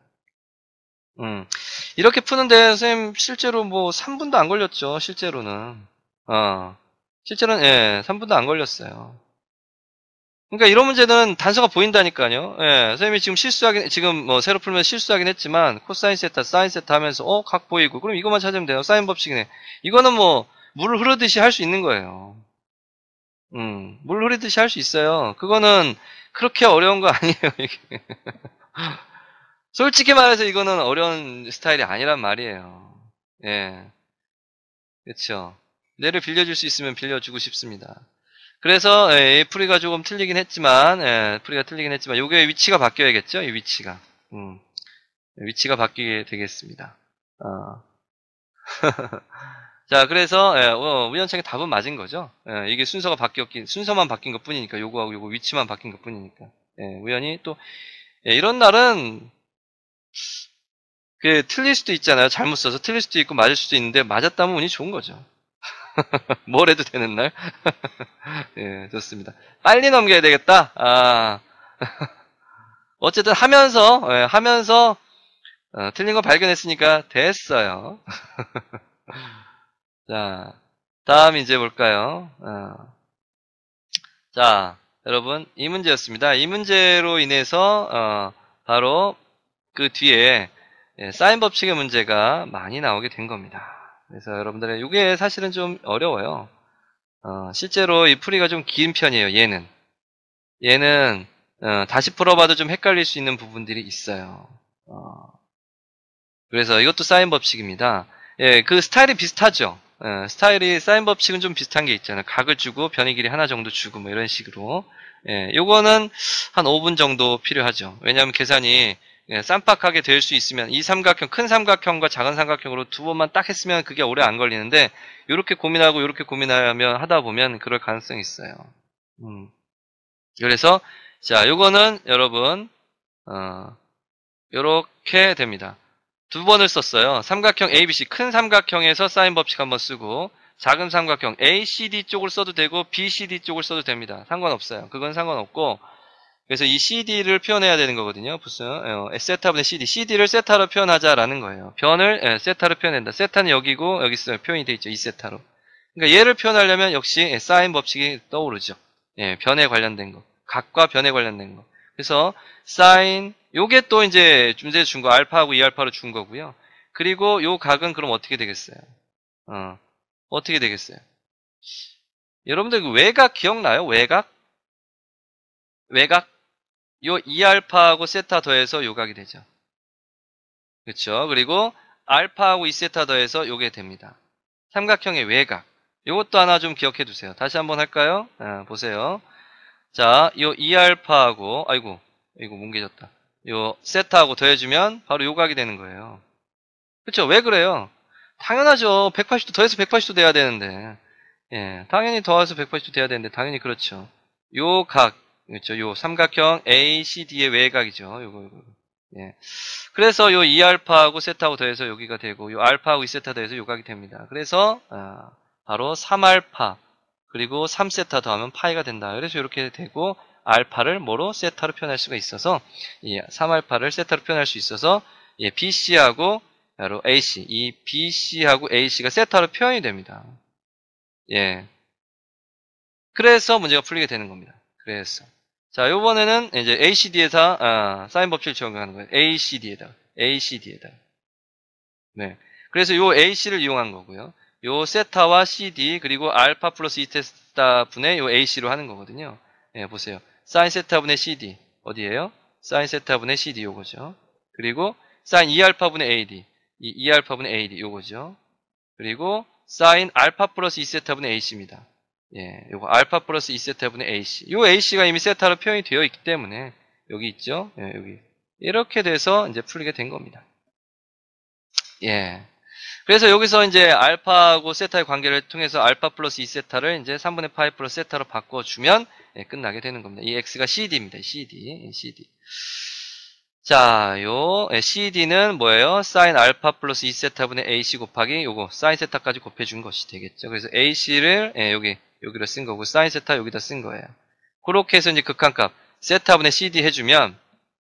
음. 이렇게 푸는데 선생님 실제로 뭐 3분도 안 걸렸죠. 실제로는. 어. 실제로는 예, 3분도 안 걸렸어요. 그러니까 이런 문제는 단서가 보인다니까요. 예, 선생님이 지금 실수하긴, 지금 뭐 새로 풀면 실수하긴 했지만, 코사인 세타, 사인 세타 하면서, 어, 각 보이고, 그럼 이것만 찾으면 돼요. 사인 법칙이네. 이거는 뭐, 물을 흐르듯이 할 수 있는 거예요. 음, 물 흐르듯이 할 수 있어요. 그거는 그렇게 어려운 거 아니에요, 이게. 솔직히 말해서 이거는 어려운 스타일이 아니란 말이에요. 예. 그렇죠. 뇌를 빌려줄 수 있으면 빌려주고 싶습니다. 그래서 예, 프리가 조금 틀리긴 했지만 예, 프리가 틀리긴 했지만 요게 위치가 바뀌어야겠죠 이 위치가 음, 예, 위치가 바뀌게 되겠습니다 어. 자 그래서 예, 어, 우연찮게 답은 맞은 거죠 예, 이게 순서가 바뀌었긴 순서만 바뀐 것 뿐이니까 요거하고 요거 위치만 바뀐 것 뿐이니까 예, 우연히 또 예, 이런 날은 그 틀릴 수도 있잖아요 잘못 써서 틀릴 수도 있고 맞을 수도 있는데 맞았다면 운이 좋은 거죠 뭘 해도 되는 날? 예, 좋습니다. 빨리 넘겨야 되겠다. 아. 어쨌든 하면서, 예, 하면서, 어, 틀린 거 발견했으니까 됐어요. 자, 다음 이제 볼까요? 어. 자, 여러분, 이 문제였습니다. 이 문제로 인해서, 어, 바로 그 뒤에 예, 사인 법칙의 문제가 많이 나오게 된 겁니다. 그래서 여러분들은 이게 사실은 좀 어려워요. 어, 실제로 이 풀이가 좀 긴 편이에요. 얘는 얘는 어, 다시 풀어봐도 좀 헷갈릴 수 있는 부분들이 있어요. 어, 그래서 이것도 사인 법칙입니다. 예, 그 스타일이 비슷하죠. 예, 스타일이 사인 법칙은 좀 비슷한 게 있잖아요. 각을 주고 변이 길이 하나 정도 주고 뭐 이런 식으로. 예, 요거는 한 5분 정도 필요하죠. 왜냐하면 계산이 예, 쌈박하게 될 수 있으면 이 삼각형 큰 삼각형과 작은 삼각형으로 두 번만 딱 했으면 그게 오래 안 걸리는데 이렇게 고민하고 이렇게 고민하면 하다 보면 그럴 가능성이 있어요. 음. 그래서 자 요거는 여러분 어, 요렇게 됩니다. 두 번을 썼어요. 삼각형 ABC 큰 삼각형에서 사인 법칙 한번 쓰고 작은 삼각형 ACD 쪽을 써도 되고 BCD 쪽을 써도 됩니다. 상관없어요. 그건 상관없고 그래서 이 CD를 표현해야 되는 거거든요. 무슨 어, 세타분의 CD, CD를 세타로 표현하자라는 거예요. 변을 예, 세타로 표현한다. 세타는 여기고 여기 있어요. 표현이 돼 있죠. 이 세타로. 그러니까 얘를 표현하려면 역시 예, 사인 법칙이 떠오르죠. 예, 변에 관련된 거, 각과 변에 관련된 거. 그래서 사인 요게 또 이제 문제 준거 알파하고 이알파로준 거고요. 그리고 요 각은 그럼 어떻게 되겠어요? 어, 어떻게 되겠어요? 여러분들 그 외각 기억나요? 외각? 외곽 요 2알파하고 세타 더해서 요각이 되죠. 그렇죠? 그리고 알파하고 2세타 더해서 요게 됩니다. 삼각형의 외곽. 요것도 하나 좀 기억해 두세요. 다시 한번 할까요? 아, 보세요. 자, 요 2알파하고 아이고. 이거 뭉개졌다. 요 세타하고 더해주면 바로 요각이 되는 거예요. 그렇죠? 왜 그래요? 당연하죠. 180도 더해서 180도 돼야 되는데. 예, 당연히 더해서 180도 돼야 되는데 당연히 그렇죠. 요 각, 그렇죠. 요 삼각형 ACD의 외곽이죠. 요거 요거. 예. 그래서 요 2알파하고 e 세타하고 더해서 여기가 되고 요 알파하고 2세타 더해서 요각이 됩니다. 그래서 아, 바로 3알파 그리고 3세타 더하면 파이가 된다. 그래서 이렇게 되고 알파를 뭐로 세타로 표현할 수가 있어서 예, 3알파를 세타로 표현할 수 있어서 예, BC하고 AC 이 BC하고 AC가 세타로 표현이 됩니다. 예. 그래서 문제가 풀리게 되는 겁니다. 그래서 자, 요번에는 이제 ACD에서 아, 사인 법칙을 적용하는 거예요. ACD에다. ACD에다. 네. 그래서 요 AC를 이용한 거고요. 요 세타와 CD 그리고 알파 플러스 이테스타 분의 요 AC로 하는 거거든요. 예, 보세요. 사인 세타 분의 CD 어디예요? 사인 세타 분의 CD 요거죠. 그리고 사인 2알파 분의 AD 이 2알파 분의 AD 요거죠. 그리고 사인 알파 플러스 2세타 분의 AC입니다. 예, 요거 알파 플러스 2세타분의 AC. 요 AC가 이미 세타로 표현이 되어 있기 때문에 여기 있죠? 예, 여기. 이렇게 돼서 이제 풀리게 된 겁니다. 예. 그래서 여기서 이제 알파하고 세타의 관계를 통해서 알파 플러스 2세타를 이제 3분의 파이 플러스 세타로 바꿔주면 예, 끝나게 되는 겁니다. 이 x가 CD입니다. CD. CD. 자, 요 예, CD는 뭐예요? 사인 알파 플러스 2세타분의 AC 곱하기 요거 사인 세타까지 곱해준 것이 되겠죠. 그래서 AC를 예, 여기 여기로 쓴 거고 사인 세타 여기다 쓴 거예요. 그렇게 해서 이제 극한값 세타분의 CD 해주면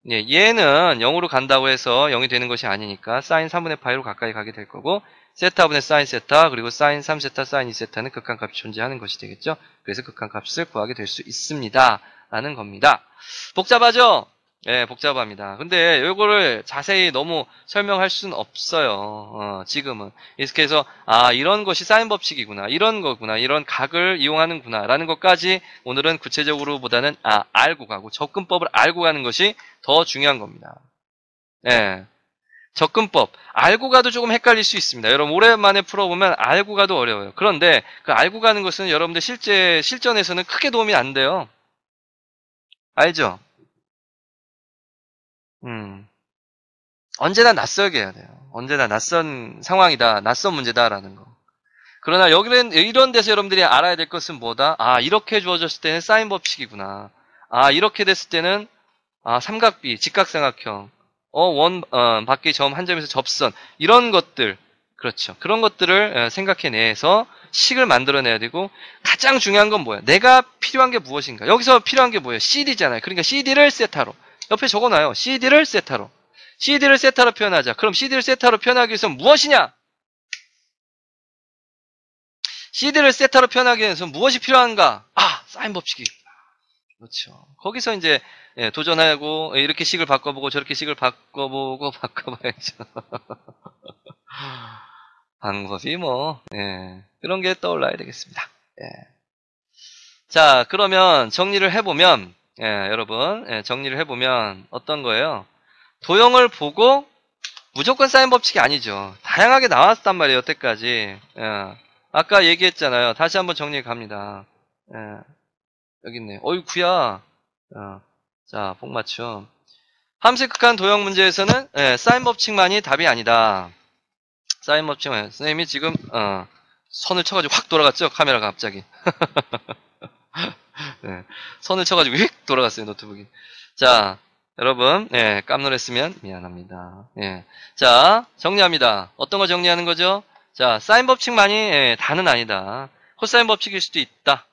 예, 얘는 0으로 간다고 해서 0이 되는 것이 아니니까 사인 3분의 파이로 가까이 가게 될 거고 세타분의 사인 세타 그리고 사인 3세타 사인 2세타는 극한값이 존재하는 것이 되겠죠. 그래서 극한값을 구하게 될 수 있습니다. 라는 겁니다. 복잡하죠? 네, 복잡합니다. 근데 요거를 자세히 너무 설명할 수는 없어요. 어, 지금은. 이렇게해서 아, 이런 것이 사인 법칙이구나. 이런 거구나. 이런 각을 이용하는구나. 라는 것까지 오늘은 구체적으로 보다는 아, 알고 가고 접근법을 알고 가는 것이 더 중요한 겁니다. 네. 접근법. 알고 가도 조금 헷갈릴 수 있습니다. 여러분, 오랜만에 풀어보면 알고 가도 어려워요. 그런데 그 알고 가는 것은 여러분들 실제, 실전에서는 크게 도움이 안 돼요. 알죠? 음. 언제나 낯설게 해야 돼요. 언제나 낯선 상황이다, 낯선 문제다라는 거. 그러나 여기는 이런 데서 여러분들이 알아야 될 것은 뭐다? 아 이렇게 주어졌을 때는 사인 법칙이구나. 아 이렇게 됐을 때는 아 삼각비, 직각삼각형, 어원 어, 밖에 점 한 점에서 접선 이런 것들 그렇죠. 그런 것들을 생각해내서 식을 만들어내야 되고 가장 중요한 건 뭐야? 내가 필요한 게 무엇인가? 여기서 필요한 게 뭐예요? CD잖아요. 그러니까 CD를 세타로 옆에 적어놔요. CD를 세타로. CD를 세타로 표현하자. 그럼 CD를 세타로 표현하기 위해서는 무엇이냐? CD를 세타로 표현하기 위해서는 무엇이 필요한가? 아, 사인 법칙이. 그렇죠. 거기서 이제 예, 도전하고 예, 이렇게 식을 바꿔보고 저렇게 식을 바꿔보고 바꿔봐야죠. 방법이 뭐 예, 그런 게 떠올라야 되겠습니다. 예. 자 그러면 정리를 해보면 예, 여러분 예, 정리를 해보면 어떤 거예요? 도형을 보고 무조건 사인 법칙이 아니죠. 다양하게 나왔단 말이에요. 여태까지 예, 아까 얘기했잖아요. 다시 한번 정리해 갑니다. 예, 여기 있네. 어이구야. 어, 자, 복맞춤. 함식극한 도형 문제에서는 예, 사인 법칙만이 답이 아니다. 사인 법칙만. 선생님이 지금 어, 선을 쳐가지고 확 돌아갔죠. 카메라가 갑자기. 네. 선을 쳐가지고 휙 돌아갔어요 노트북이. 자 여러분 예, 깜놀했으면 미안합니다. 예. 자 정리합니다. 어떤 거 정리하는 거죠? 자 사인 법칙만이 예, 다는 아니다. 코사인 법칙일 수도 있다.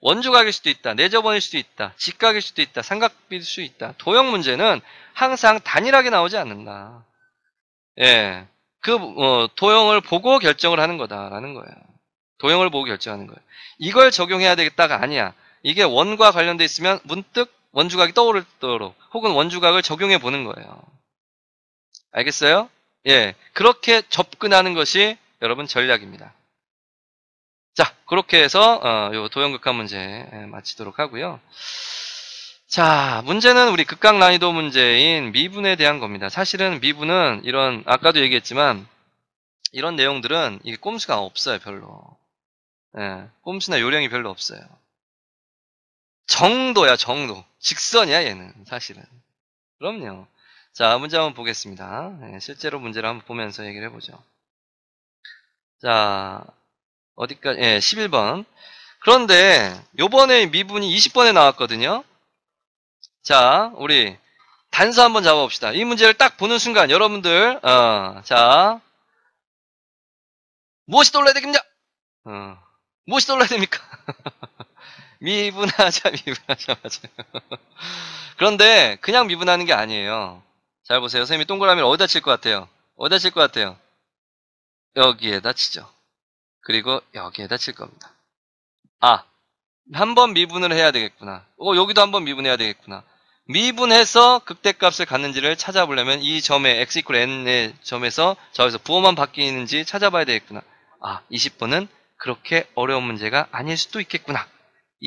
원조각일 수도 있다. 내접원일 수도 있다. 직각일 수도 있다. 삼각일 수 있다. 도형 문제는 항상 단일하게 나오지 않는다. 예. 그 어, 도형을 보고 결정을 하는 거다라는 거예요. 도형을 보고 결정하는 거예요. 이걸 적용해야 되겠다가 아니야. 이게 원과 관련돼 있으면 문득 원주각이 떠오르도록 혹은 원주각을 적용해 보는 거예요. 알겠어요? 예. 그렇게 접근하는 것이 여러분 전략입니다. 자, 그렇게 해서 어, 요 도형극한 문제 예, 마치도록 하고요. 자, 문제는 우리 극강 난이도 문제인 미분에 대한 겁니다. 사실은 미분은 이런 아까도 얘기했지만 이런 내용들은 이게 꼼수가 없어요, 별로. 예, 꼼수나 요령이 별로 없어요. 정도야, 정도. 직선이야, 얘는 사실은. 그럼요. 자, 문제 한번 보겠습니다. 네, 실제로 문제를 한번 보면서 얘기를 해보죠. 자, 어디까지? 예, 11번. 그런데 요번에 미분이 20번에 나왔거든요. 자, 우리 단서 한번 잡아봅시다. 이 문제를 딱 보는 순간 여러분들 어, 자 무엇이 떠올라야 됩니까? 어, 무엇이 떠올라야 됩니까? 미분하자, 미분하자, 맞아요. 그런데 그냥 미분하는 게 아니에요. 잘 보세요. 선생님이 동그라미를 어디다 칠 것 같아요? 어디다 칠 것 같아요? 여기에다 치죠. 그리고 여기에다 칠 겁니다. 아, 한 번 미분을 해야 되겠구나. 어, 여기도 한번 미분해야 되겠구나. 미분해서 극대값을 갖는지를 찾아보려면 이 점에 x equal n의 점에서 저에서 부호만 바뀌는지 찾아봐야 되겠구나. 아, 20번은 그렇게 어려운 문제가 아닐 수도 있겠구나.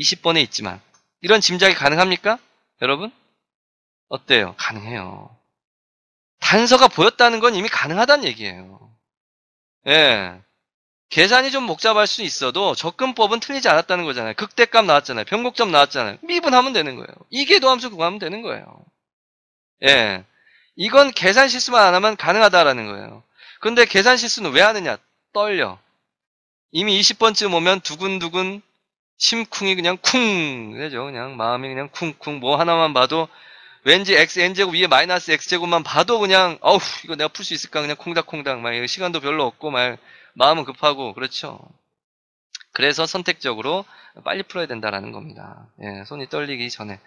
20번에 있지만 이런 짐작이 가능합니까? 여러분? 어때요? 가능해요. 단서가 보였다는 건 이미 가능하다는 얘기예요. 예. 계산이 좀 복잡할 수 있어도 접근법은 틀리지 않았다는 거잖아요. 극대값 나왔잖아요. 변곡점 나왔잖아요. 미분하면 되는 거예요. 이게 도함수 구하면 되는 거예요. 예. 이건 계산 실수만 안 하면 가능하다라는 거예요. 근데 계산 실수는 왜 하느냐? 떨려. 이미 20번쯤 오면 두근두근 심쿵이 그냥 쿵 되죠. 그냥 마음이 그냥 쿵쿵 뭐 하나만 봐도 왠지 x n제곱 위에 마이너스 x제곱만 봐도 그냥 어우 이거 내가 풀 수 있을까 그냥 콩닥콩닥 막 시간도 별로 없고 막 마음은 급하고 그렇죠. 그래서 선택적으로 빨리 풀어야 된다라는 겁니다. 예, 손이 떨리기 전에.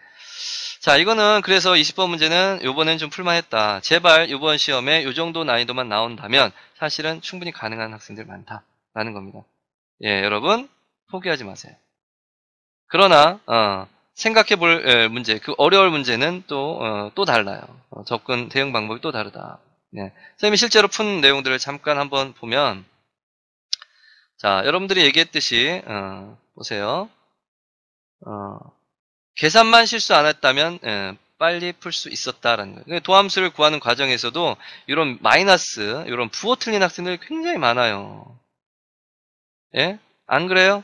자, 이거는 그래서 20번 문제는 요번엔 좀 풀만했다. 제발 요번 시험에 요 정도 난이도만 나온다면 사실은 충분히 가능한 학생들 많다라는 겁니다. 예, 여러분 포기하지 마세요. 그러나 어, 생각해 볼 문제, 그 어려울 문제는 또, 어, 또 달라요. 어, 접근, 대응 방법이 또 다르다. 네. 선생님이 실제로 푼 내용들을 잠깐 한번 보면, 자, 여러분들이 얘기했듯이, 어, 보세요. 어, 계산만 실수 안 했다면, 에, 빨리 풀 수 있었다라는 거예요. 그러니까 도함수를 구하는 과정에서도 이런 마이너스, 이런 부호 틀린 학생들이 굉장히 많아요. 예? 안 그래요?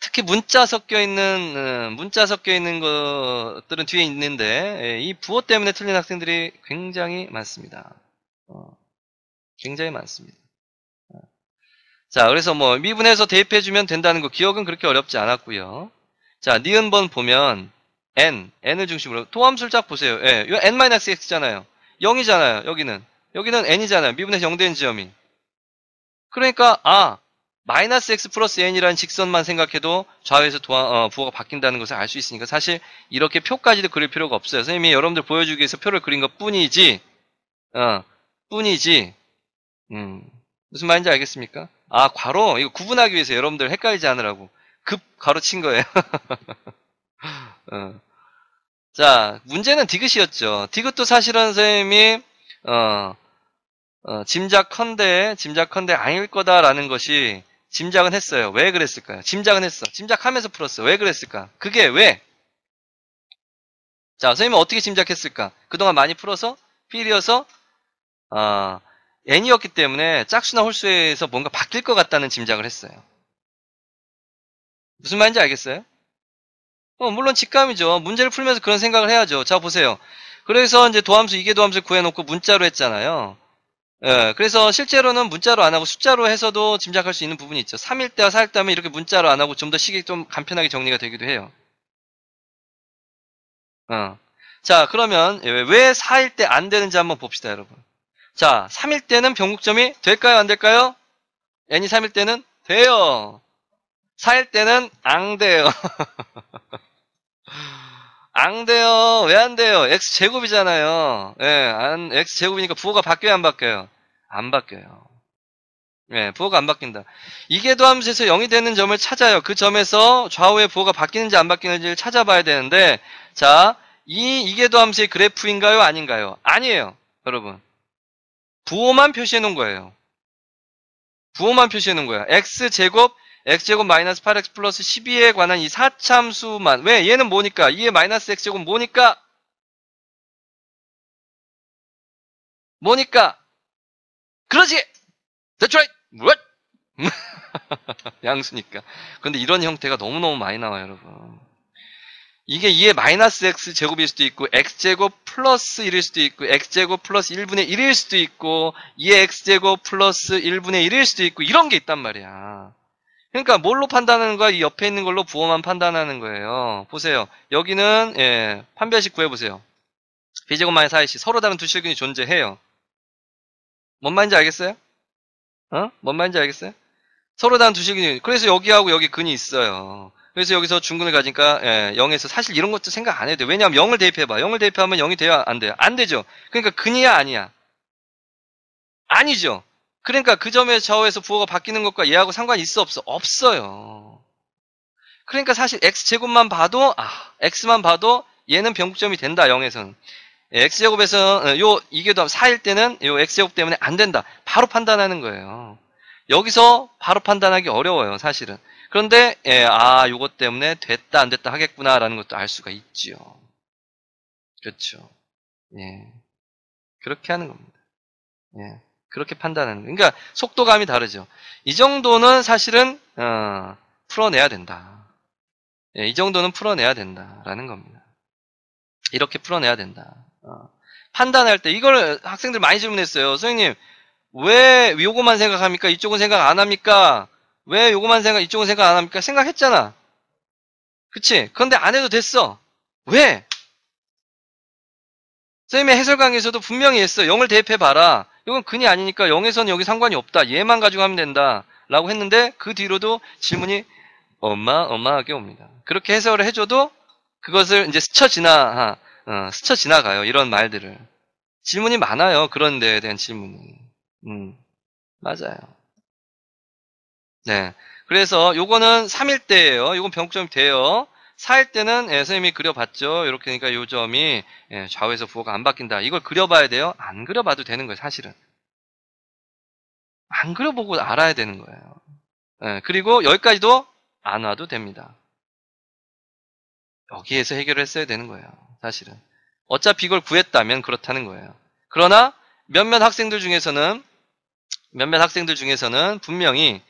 특히 문자 섞여 있는 어, 문자 섞여 있는 것들은 뒤에 있는데 예, 이 부호 때문에 틀린 학생들이 굉장히 많습니다. 어, 굉장히 많습니다. 어. 자, 그래서 뭐 미분해서 대입해 주면 된다는 거 기억은 그렇게 어렵지 않았고요. 자, 니은번 보면 n, n을 중심으로 도함술를 보세요. 예, 요 n-x잖아요. 0이잖아요. 여기는. 여기는 n이잖아요. 미분해서 0된 지점이. 그러니까 아, 마이너스 x 플러스 n이라는 직선만 생각해도 좌우에서 도화, 어, 부호가 바뀐다는 것을 알 수 있으니까 사실 이렇게 표까지도 그릴 필요가 없어요. 선생님이 여러분들 보여주기 위해서 표를 그린 것 뿐이지 어, 뿐이지 음, 무슨 말인지 알겠습니까? 아 괄호 이거 구분하기 위해서 여러분들 헷갈리지 않으라고 급 괄호 친 거예요. 어. 자 문제는 디귿이었죠. 디귿도 사실은 선생님이 어, 어, 짐작컨대 짐작컨대 아닐 거다라는 것이 짐작은 했어요. 왜 그랬을까요? 짐작은 했어. 짐작하면서 풀었어. 왜 그랬을까? 그게 왜? 자, 선생님은 어떻게 짐작했을까? 그동안 많이 풀어서 필이어서 어, n이었기 때문에 짝수나 홀수에서 뭔가 바뀔 것 같다는 짐작을 했어요. 무슨 말인지 알겠어요? 어, 물론 직감이죠. 문제를 풀면서 그런 생각을 해야죠. 자, 보세요. 그래서 이제 도함수, 이계 도함수를 구해놓고 문자로 했잖아요. 예, 그래서 실제로는 문자로 안 하고 숫자로 해서도 짐작할 수 있는 부분이 있죠. 3일 때와 4일 때면 이렇게 문자로 안 하고 좀 더 시기 좀 간편하게 정리가 되기도 해요. 어. 자, 그러면 왜 4일 때 안 되는지 한번 봅시다, 여러분. 자, 3일 때는 변곡점이 될까요, 안 될까요? n이 3일 때는 돼요. 4일 때는 안 돼요. 안 돼요. 왜 안 돼요? x 제곱이잖아요. 예, 안, x 제곱이니까 부호가 바뀌어요, 안 바뀌어요? 안 바뀌어요. 예, 부호가 안 바뀐다. 이게 도함수에서 0이 되는 점을 찾아요. 그 점에서 좌우의 부호가 바뀌는지 안 바뀌는지를 찾아봐야 되는데, 자, 이 이게 도함수의 그래프인가요, 아닌가요? 아니에요, 여러분. 부호만 표시해 놓은 거예요. 부호만 표시해 놓은 거예요. x 제곱 x제곱 마이너스 8x 플러스 12에 관한 이 사참수만 왜 얘는 뭐니까 2의 마이너스 x제곱 뭐니까 뭐니까 그러지 That's right What? 양수니까 근데 이런 형태가 너무너무 많이 나와요 여러분 이게 2의 마이너스 x 제곱일 수도 있고 x제곱 플러스 1일 수도 있고 x제곱 플러스 1분의 1일 수도 있고 2의 x제곱 플러스 1분의 1일 수도 있고 이런 게 있단 말이야 그러니까 뭘로 판단하는 거야? 이 옆에 있는 걸로 부호만 판단하는 거예요. 보세요. 여기는 예, 판별식 구해보세요. 비제곱만의사스4 서로 다른 두 실근이 존재해요. 뭔 말인지 알겠어요? 어? 뭔 말인지 알겠어요? 서로 다른 두 실근이 그래서 여기하고 여기 근이 있어요. 그래서 여기서 중근을 가니까 예, 0에서 사실 이런 것도 생각 안 해도 돼. 왜냐하면 0을 대입해봐. 0을 대입하면 0이 돼야 안 돼요. 안 되죠. 그러니까 근이야 아니야? 아니죠. 그러니까 그 점의 좌우에서 부호가 바뀌는 것과 얘하고 상관이 있어 없어? 없어요. 그러니까 사실 x제곱만 봐도 아, x만 봐도 얘는 변곡점이 된다. 0에서는. 예, x제곱에서 어, 요 이게 더 4일 때는 요 x제곱 때문에 안 된다. 바로 판단하는 거예요. 여기서 바로 판단하기 어려워요, 사실은. 그런데 예, 아, 요것 때문에 됐다 안 됐다 하겠구나라는 것도 알 수가 있지요. 그렇죠. 예. 그렇게 하는 겁니다. 예. 그렇게 판단하는. 그러니까 속도감이 다르죠. 이 정도는 사실은 어, 풀어내야 된다. 예, 이 정도는 풀어내야 된다라는 겁니다. 이렇게 풀어내야 된다. 어. 판단할 때 이걸 학생들 많이 질문했어요. 선생님 왜 요거만 생각합니까? 이쪽은 생각 안 합니까? 왜 요거만 생각 이쪽은 생각 안 합니까? 생각했잖아. 그치? 그런데 안 해도 됐어. 왜? 선생님의 해설 강의에서도 분명히 했어. 영을 대입해봐라. 이건 근이 아니니까 0에서는 여기 상관이 없다. 얘만 가지고 하면 된다. 라고 했는데 그 뒤로도 질문이 어마어마하게 옵니다. 그렇게 해석을 해줘도 그것을 이제 스쳐 지나, 아, 어, 스쳐 지나가요. 이런 말들을. 질문이 많아요. 그런 데에 대한 질문이. 음, 맞아요. 네. 그래서 요거는 3일 때예요. 요건 병점이 돼요. 살 때는 예, 선생님이 그려봤죠. 이렇게 그러니까 요 점이 예, 좌우에서 부호가 안 바뀐다. 이걸 그려봐야 돼요. 안 그려봐도 되는 거예요. 사실은. 안 그려보고 알아야 되는 거예요. 예, 그리고 여기까지도 안 와도 됩니다. 여기에서 해결을 했어야 되는 거예요. 사실은. 어차피 이걸 구했다면 그렇다는 거예요. 그러나 몇몇 학생들 중에서는 몇몇 학생들 중에서는 분명히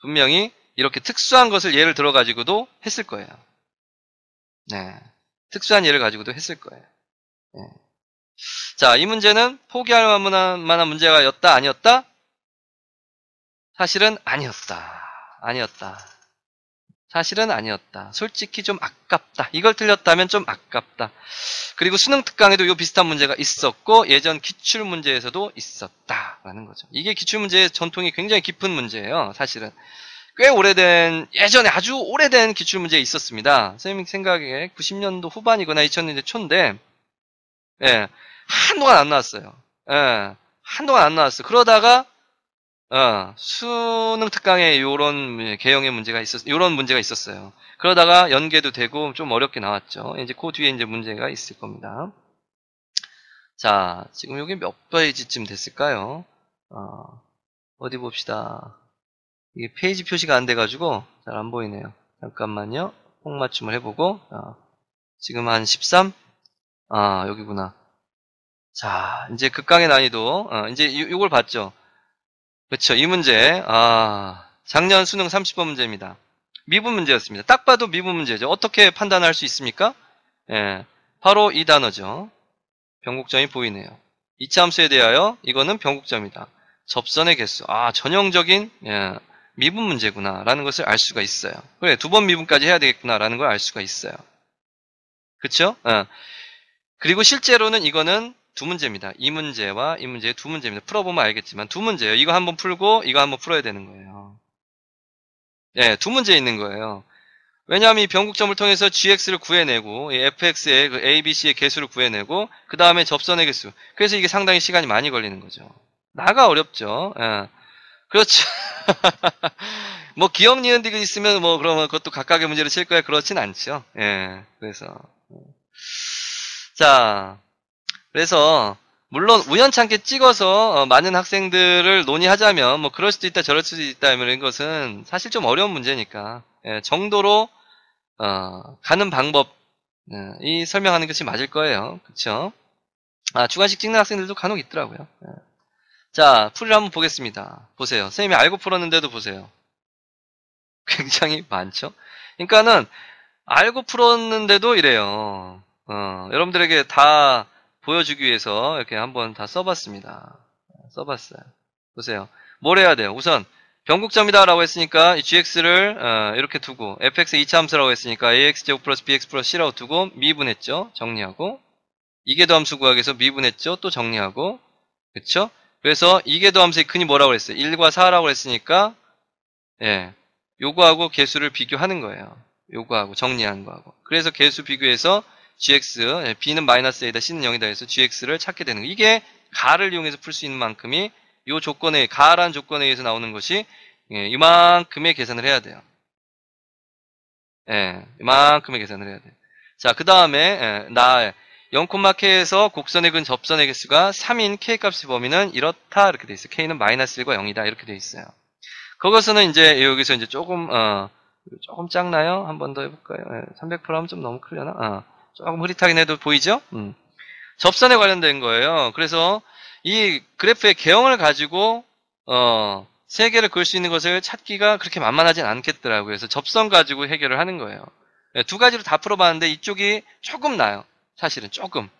분명히 이렇게 특수한 것을 예를 들어 가지고도 했을 거예요. 네. 특수한 예를 가지고도 했을 거예요. 네. 자, 이 문제는 포기할 만한 문제가였다, 아니었다? 사실은 아니었다. 아니었다. 사실은 아니었다. 솔직히 좀 아깝다. 이걸 틀렸다면 좀 아깝다. 그리고 수능 특강에도 이 비슷한 문제가 있었고 예전 기출 문제에서도 있었다라는 거죠. 이게 기출 문제의 전통이 굉장히 깊은 문제예요. 사실은 꽤 오래된 예전에 아주 오래된 기출문제 있었습니다. 선생님 생각에 90년도 후반이거나 2000년대 초인데 예, 한동안 안 나왔어요. 예, 한동안 안 나왔어. 그러다가 어, 수능 특강에 요런 개형의 문제가 있었, 요런 문제가 있었어요. 그러다가 연계도 되고 좀 어렵게 나왔죠. 이제 그 뒤에 이제 문제가 있을 겁니다. 자, 지금 여기 몇 페이지쯤 됐을까요? 어, 어디 봅시다. 이게 페이지 표시가 안 돼가지고 잘 안 보이네요. 잠깐만요. 콩 맞춤을 해보고 어, 지금 한 13? 아 여기구나. 자 이제 극강의 난이도 어, 이제 이, 걸 봤죠. 그렇죠. 이 문제 아 작년 수능 30번 문제입니다. 미분 문제였습니다. 딱 봐도 미분 문제죠. 어떻게 판단할 수 있습니까? 예, 바로 이 단어죠. 변곡점이 보이네요. 이차 함수에 대하여 이거는 변곡점이다. 접선의 개수. 아 전형적인 예, 미분 문제구나라는 것을 알 수가 있어요. 그래, 두 번 미분까지 해야 되겠구나라는 걸 알 수가 있어요. 그쵸? 어. 그리고 실제로는 이거는 두 문제입니다. 이 문제와 이 문제의 두 문제입니다. 풀어보면 알겠지만 두 문제예요. 이거 한번 풀고 이거 한번 풀어야 되는 거예요. 네, 두 문제 있는 거예요. 왜냐하면 이 변곡점을 통해서 gx를 구해내고 fx의 그 a, b, c의 개수를 구해내고 그 다음에 접선의 개수. 그래서 이게 상당히 시간이 많이 걸리는 거죠. 나가 어렵죠. 예. 그렇죠. 뭐 기억 니은 디귿 있으면 뭐 그러면 그것도 각각의 문제를 칠 거야 그렇진 않죠. 예. 그래서 자 그래서 물론 우연찮게 찍어서 어, 많은 학생들을 논의하자면 뭐 그럴 수도 있다 저럴 수도 있다 이런 것은 사실 좀 어려운 문제니까 예, 정도로 어, 가는 방법이 어, 설명하는 것이 맞을 거예요. 그렇죠? 아 주관식 찍는 학생들도 간혹 있더라고요. 예. 자, 풀이를 한번 보겠습니다. 보세요. 선생님이 알고 풀었는데도 보세요. 굉장히 많죠? 그러니까는 알고 풀었는데도 이래요. 어, 여러분들에게 다 보여주기 위해서 이렇게 한번 다 써봤습니다. 써봤어요. 보세요. 뭘 해야 돼요? 우선 변곡점이다 라고 했으니까 이 gx를 어, 이렇게 두고 f x 2차 함수라고 했으니까 ax 제곱 플러스 bx 플러스 c라고 두고 미분했죠. 정리하고 이게 더 함수 구하기 위해서 미분했죠. 또 정리하고 그쵸? 그래서 이게 더함수의 근이 뭐라고 그랬어요? 1과 4라고 그랬으니까 예. 요거하고 개수를 비교하는 거예요. 요거하고 정리한 거하고. 그래서 개수 비교해서 gx, 예, b는 마이너스 a다, c는 0이다 해서 gx를 찾게 되는 거. 예요 이게 가를 이용해서 풀 수 있는 만큼이 요 조건에 가란 조건에 의해서 나오는 것이 예, 이만큼의 계산을 해야 돼요. 예, 이만큼의 계산을 해야 돼요. 자, 그 다음에 예, 나 예, 0,K에서 곡선의 근 접선의 개수가 3인 K값의 범위는 이렇다 이렇게 돼 있어요. K는 마이너스 1과 0이다 이렇게 돼 있어요. 그것은 이제 여기서 이제 조금 어, 조금 작나요? 한 번 더 해볼까요? 300% 예, 하면 좀 너무 크려나? 어, 조금 흐릿하긴 해도 보이죠? 음. 접선에 관련된 거예요. 그래서 이 그래프의 개형을 가지고 어, 개를 그을 수 있는 것을 찾기가 그렇게 만만하진 않겠더라고요. 그래서 접선 가지고 해결을 하는 거예요. 예, 두 가지로 다 풀어봤는데 이쪽이 조금 나요. 사실은 조금.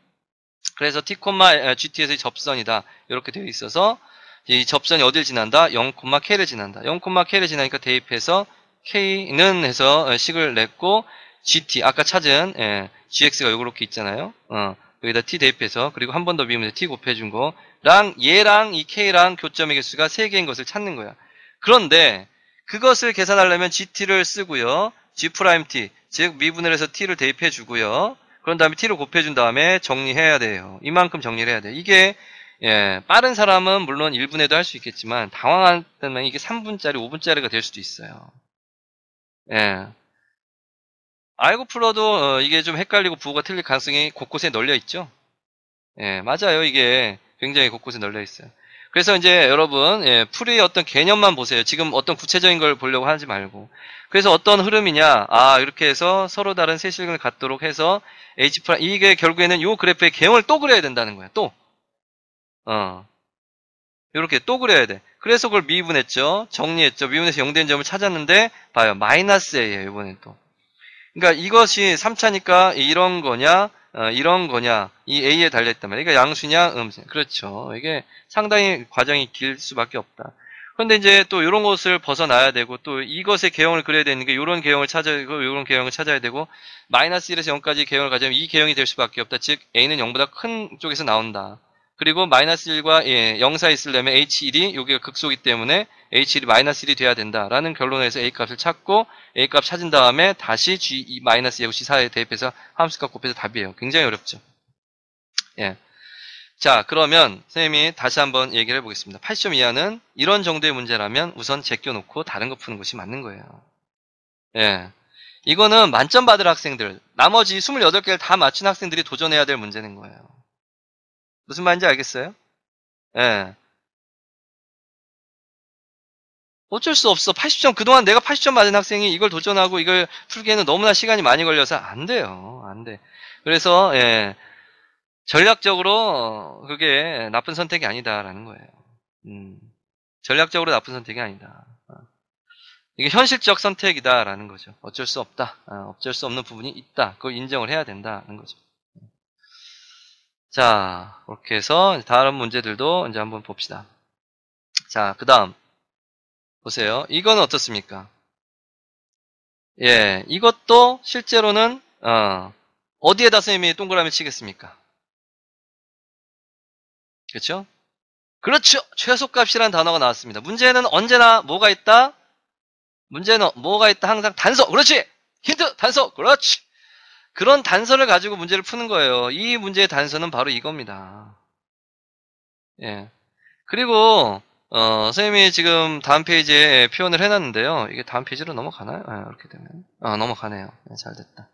그래서 t, gt에서의 접선이다. 이렇게 되어 있어서 이 접선이 어딜 지난다? 0, k를 지난다. 0, k를 지나니까 대입해서 k는 해서 식을 냈고 gt 아까 찾은 예, gx가 요렇게 있잖아요. 어, 여기다 t 대입해서 그리고 한 번 더미에서 t 곱해준 거랑 얘랑 이 k랑 교점의 개수가 3개인 것을 찾는 거야. 그런데 그것을 계산하려면 gt를 쓰고요. g't 즉 미분을 해서 t를 대입해 주고요. 그런 다음에 t 를 곱해준 다음에 정리해야 돼요. 이만큼 정리를 해야 돼요. 이게 예, 빠른 사람은 물론 1분에도 할 수 있겠지만 당황한다면 이게 3분짜리, 5분짜리가 될 수도 있어요. 예. 알고 풀어도 어, 이게 좀 헷갈리고 부호가 틀릴 가능성이 곳곳에 널려 있죠. 예, 맞아요. 이게 굉장히 곳곳에 널려 있어요. 그래서 이제 여러분 예, 풀이 어떤 개념만 보세요. 지금 어떤 구체적인 걸 보려고 하지 말고. 그래서 어떤 흐름이냐? 아 이렇게 해서 서로 다른 세 실근을 갖도록 해서 H 프라 이게 결국에는 이 그래프의 개형을 또 그려야 된다는 거야. 또 어. 이렇게 또 그려야 돼. 그래서 그걸 미분했죠. 정리했죠. 미분해서 0된 점을 찾았는데 봐요. 마이너스 A예요. 이번엔 또. 그러니까 이것이 3차니까 이런 거냐 어, 이런 거냐 이 A에 달려있단 말이에요. 그러니까 양수냐 음수냐 그렇죠. 이게 상당히 과정이 길 수밖에 없다. 그런데 이제 또 이런 것을 벗어나야 되고 또 이것의 개형을 그려야 되는 게 이런 개형을 찾아야 되고 이런 개형을 찾아야 되고 마이너스 1에서 0까지 개형을 가지면 이 개형이 될 수밖에 없다. 즉 A는 0보다 큰 쪽에서 나온다. 그리고 마이너스 1과 예, 0 사이 있으려면 H1이 여기가 극소이기 때문에 H1이 마이너스 1이 돼야 된다라는 결론에서 A값을 찾고 A값 찾은 다음에 다시 G2 e, 마이너스 예고 C4에 대입해서 함수값 곱해서 답이에요. 굉장히 어렵죠. 예. 자 그러면 선생님이 다시 한번 얘기를 해보겠습니다. 8점 이하는 이런 정도의 문제라면 우선 제껴놓고 다른 거 푸는 것이 맞는 거예요. 예. 이거는 만점 받을 학생들 나머지 28개를 다 맞춘 학생들이 도전해야 될 문제는 거예요. 무슨 말인지 알겠어요? 예. 어쩔 수 없어. 80점, 그동안 내가 80점 맞은 학생이 이걸 도전하고 이걸 풀기에는 너무나 시간이 많이 걸려서 안 돼요. 안 돼. 그래서, 예, 전략적으로 그게 나쁜 선택이 아니다라는 거예요. 음, 전략적으로 나쁜 선택이 아니다. 어. 이게 현실적 선택이다라는 거죠. 어쩔 수 없다. 어, 어쩔 수 없는 부분이 있다. 그걸 인정을 해야 된다는 거죠. 자, 그렇게 해서 다른 문제들도 이제 한번 봅시다. 자, 그 다음. 보세요. 이건 어떻습니까? 예, 이것도 실제로는 어, 어디에다 선생님이 동그라미 치겠습니까? 그렇죠? 그렇죠. 최소값이라는 단어가 나왔습니다. 문제는 언제나 뭐가 있다? 문제는 뭐가 있다? 항상 단서. 그렇지. 힌트 단서. 그렇지. 그런 단서를 가지고 문제를 푸는 거예요. 이 문제의 단서는 바로 이겁니다. 예. 그리고 어, 선생님이 지금 다음 페이지에 표현을 해놨는데요. 이게 다음 페이지로 넘어가나요? 아, 이렇게 되면. 아, 넘어가네요. 네, 잘 됐다.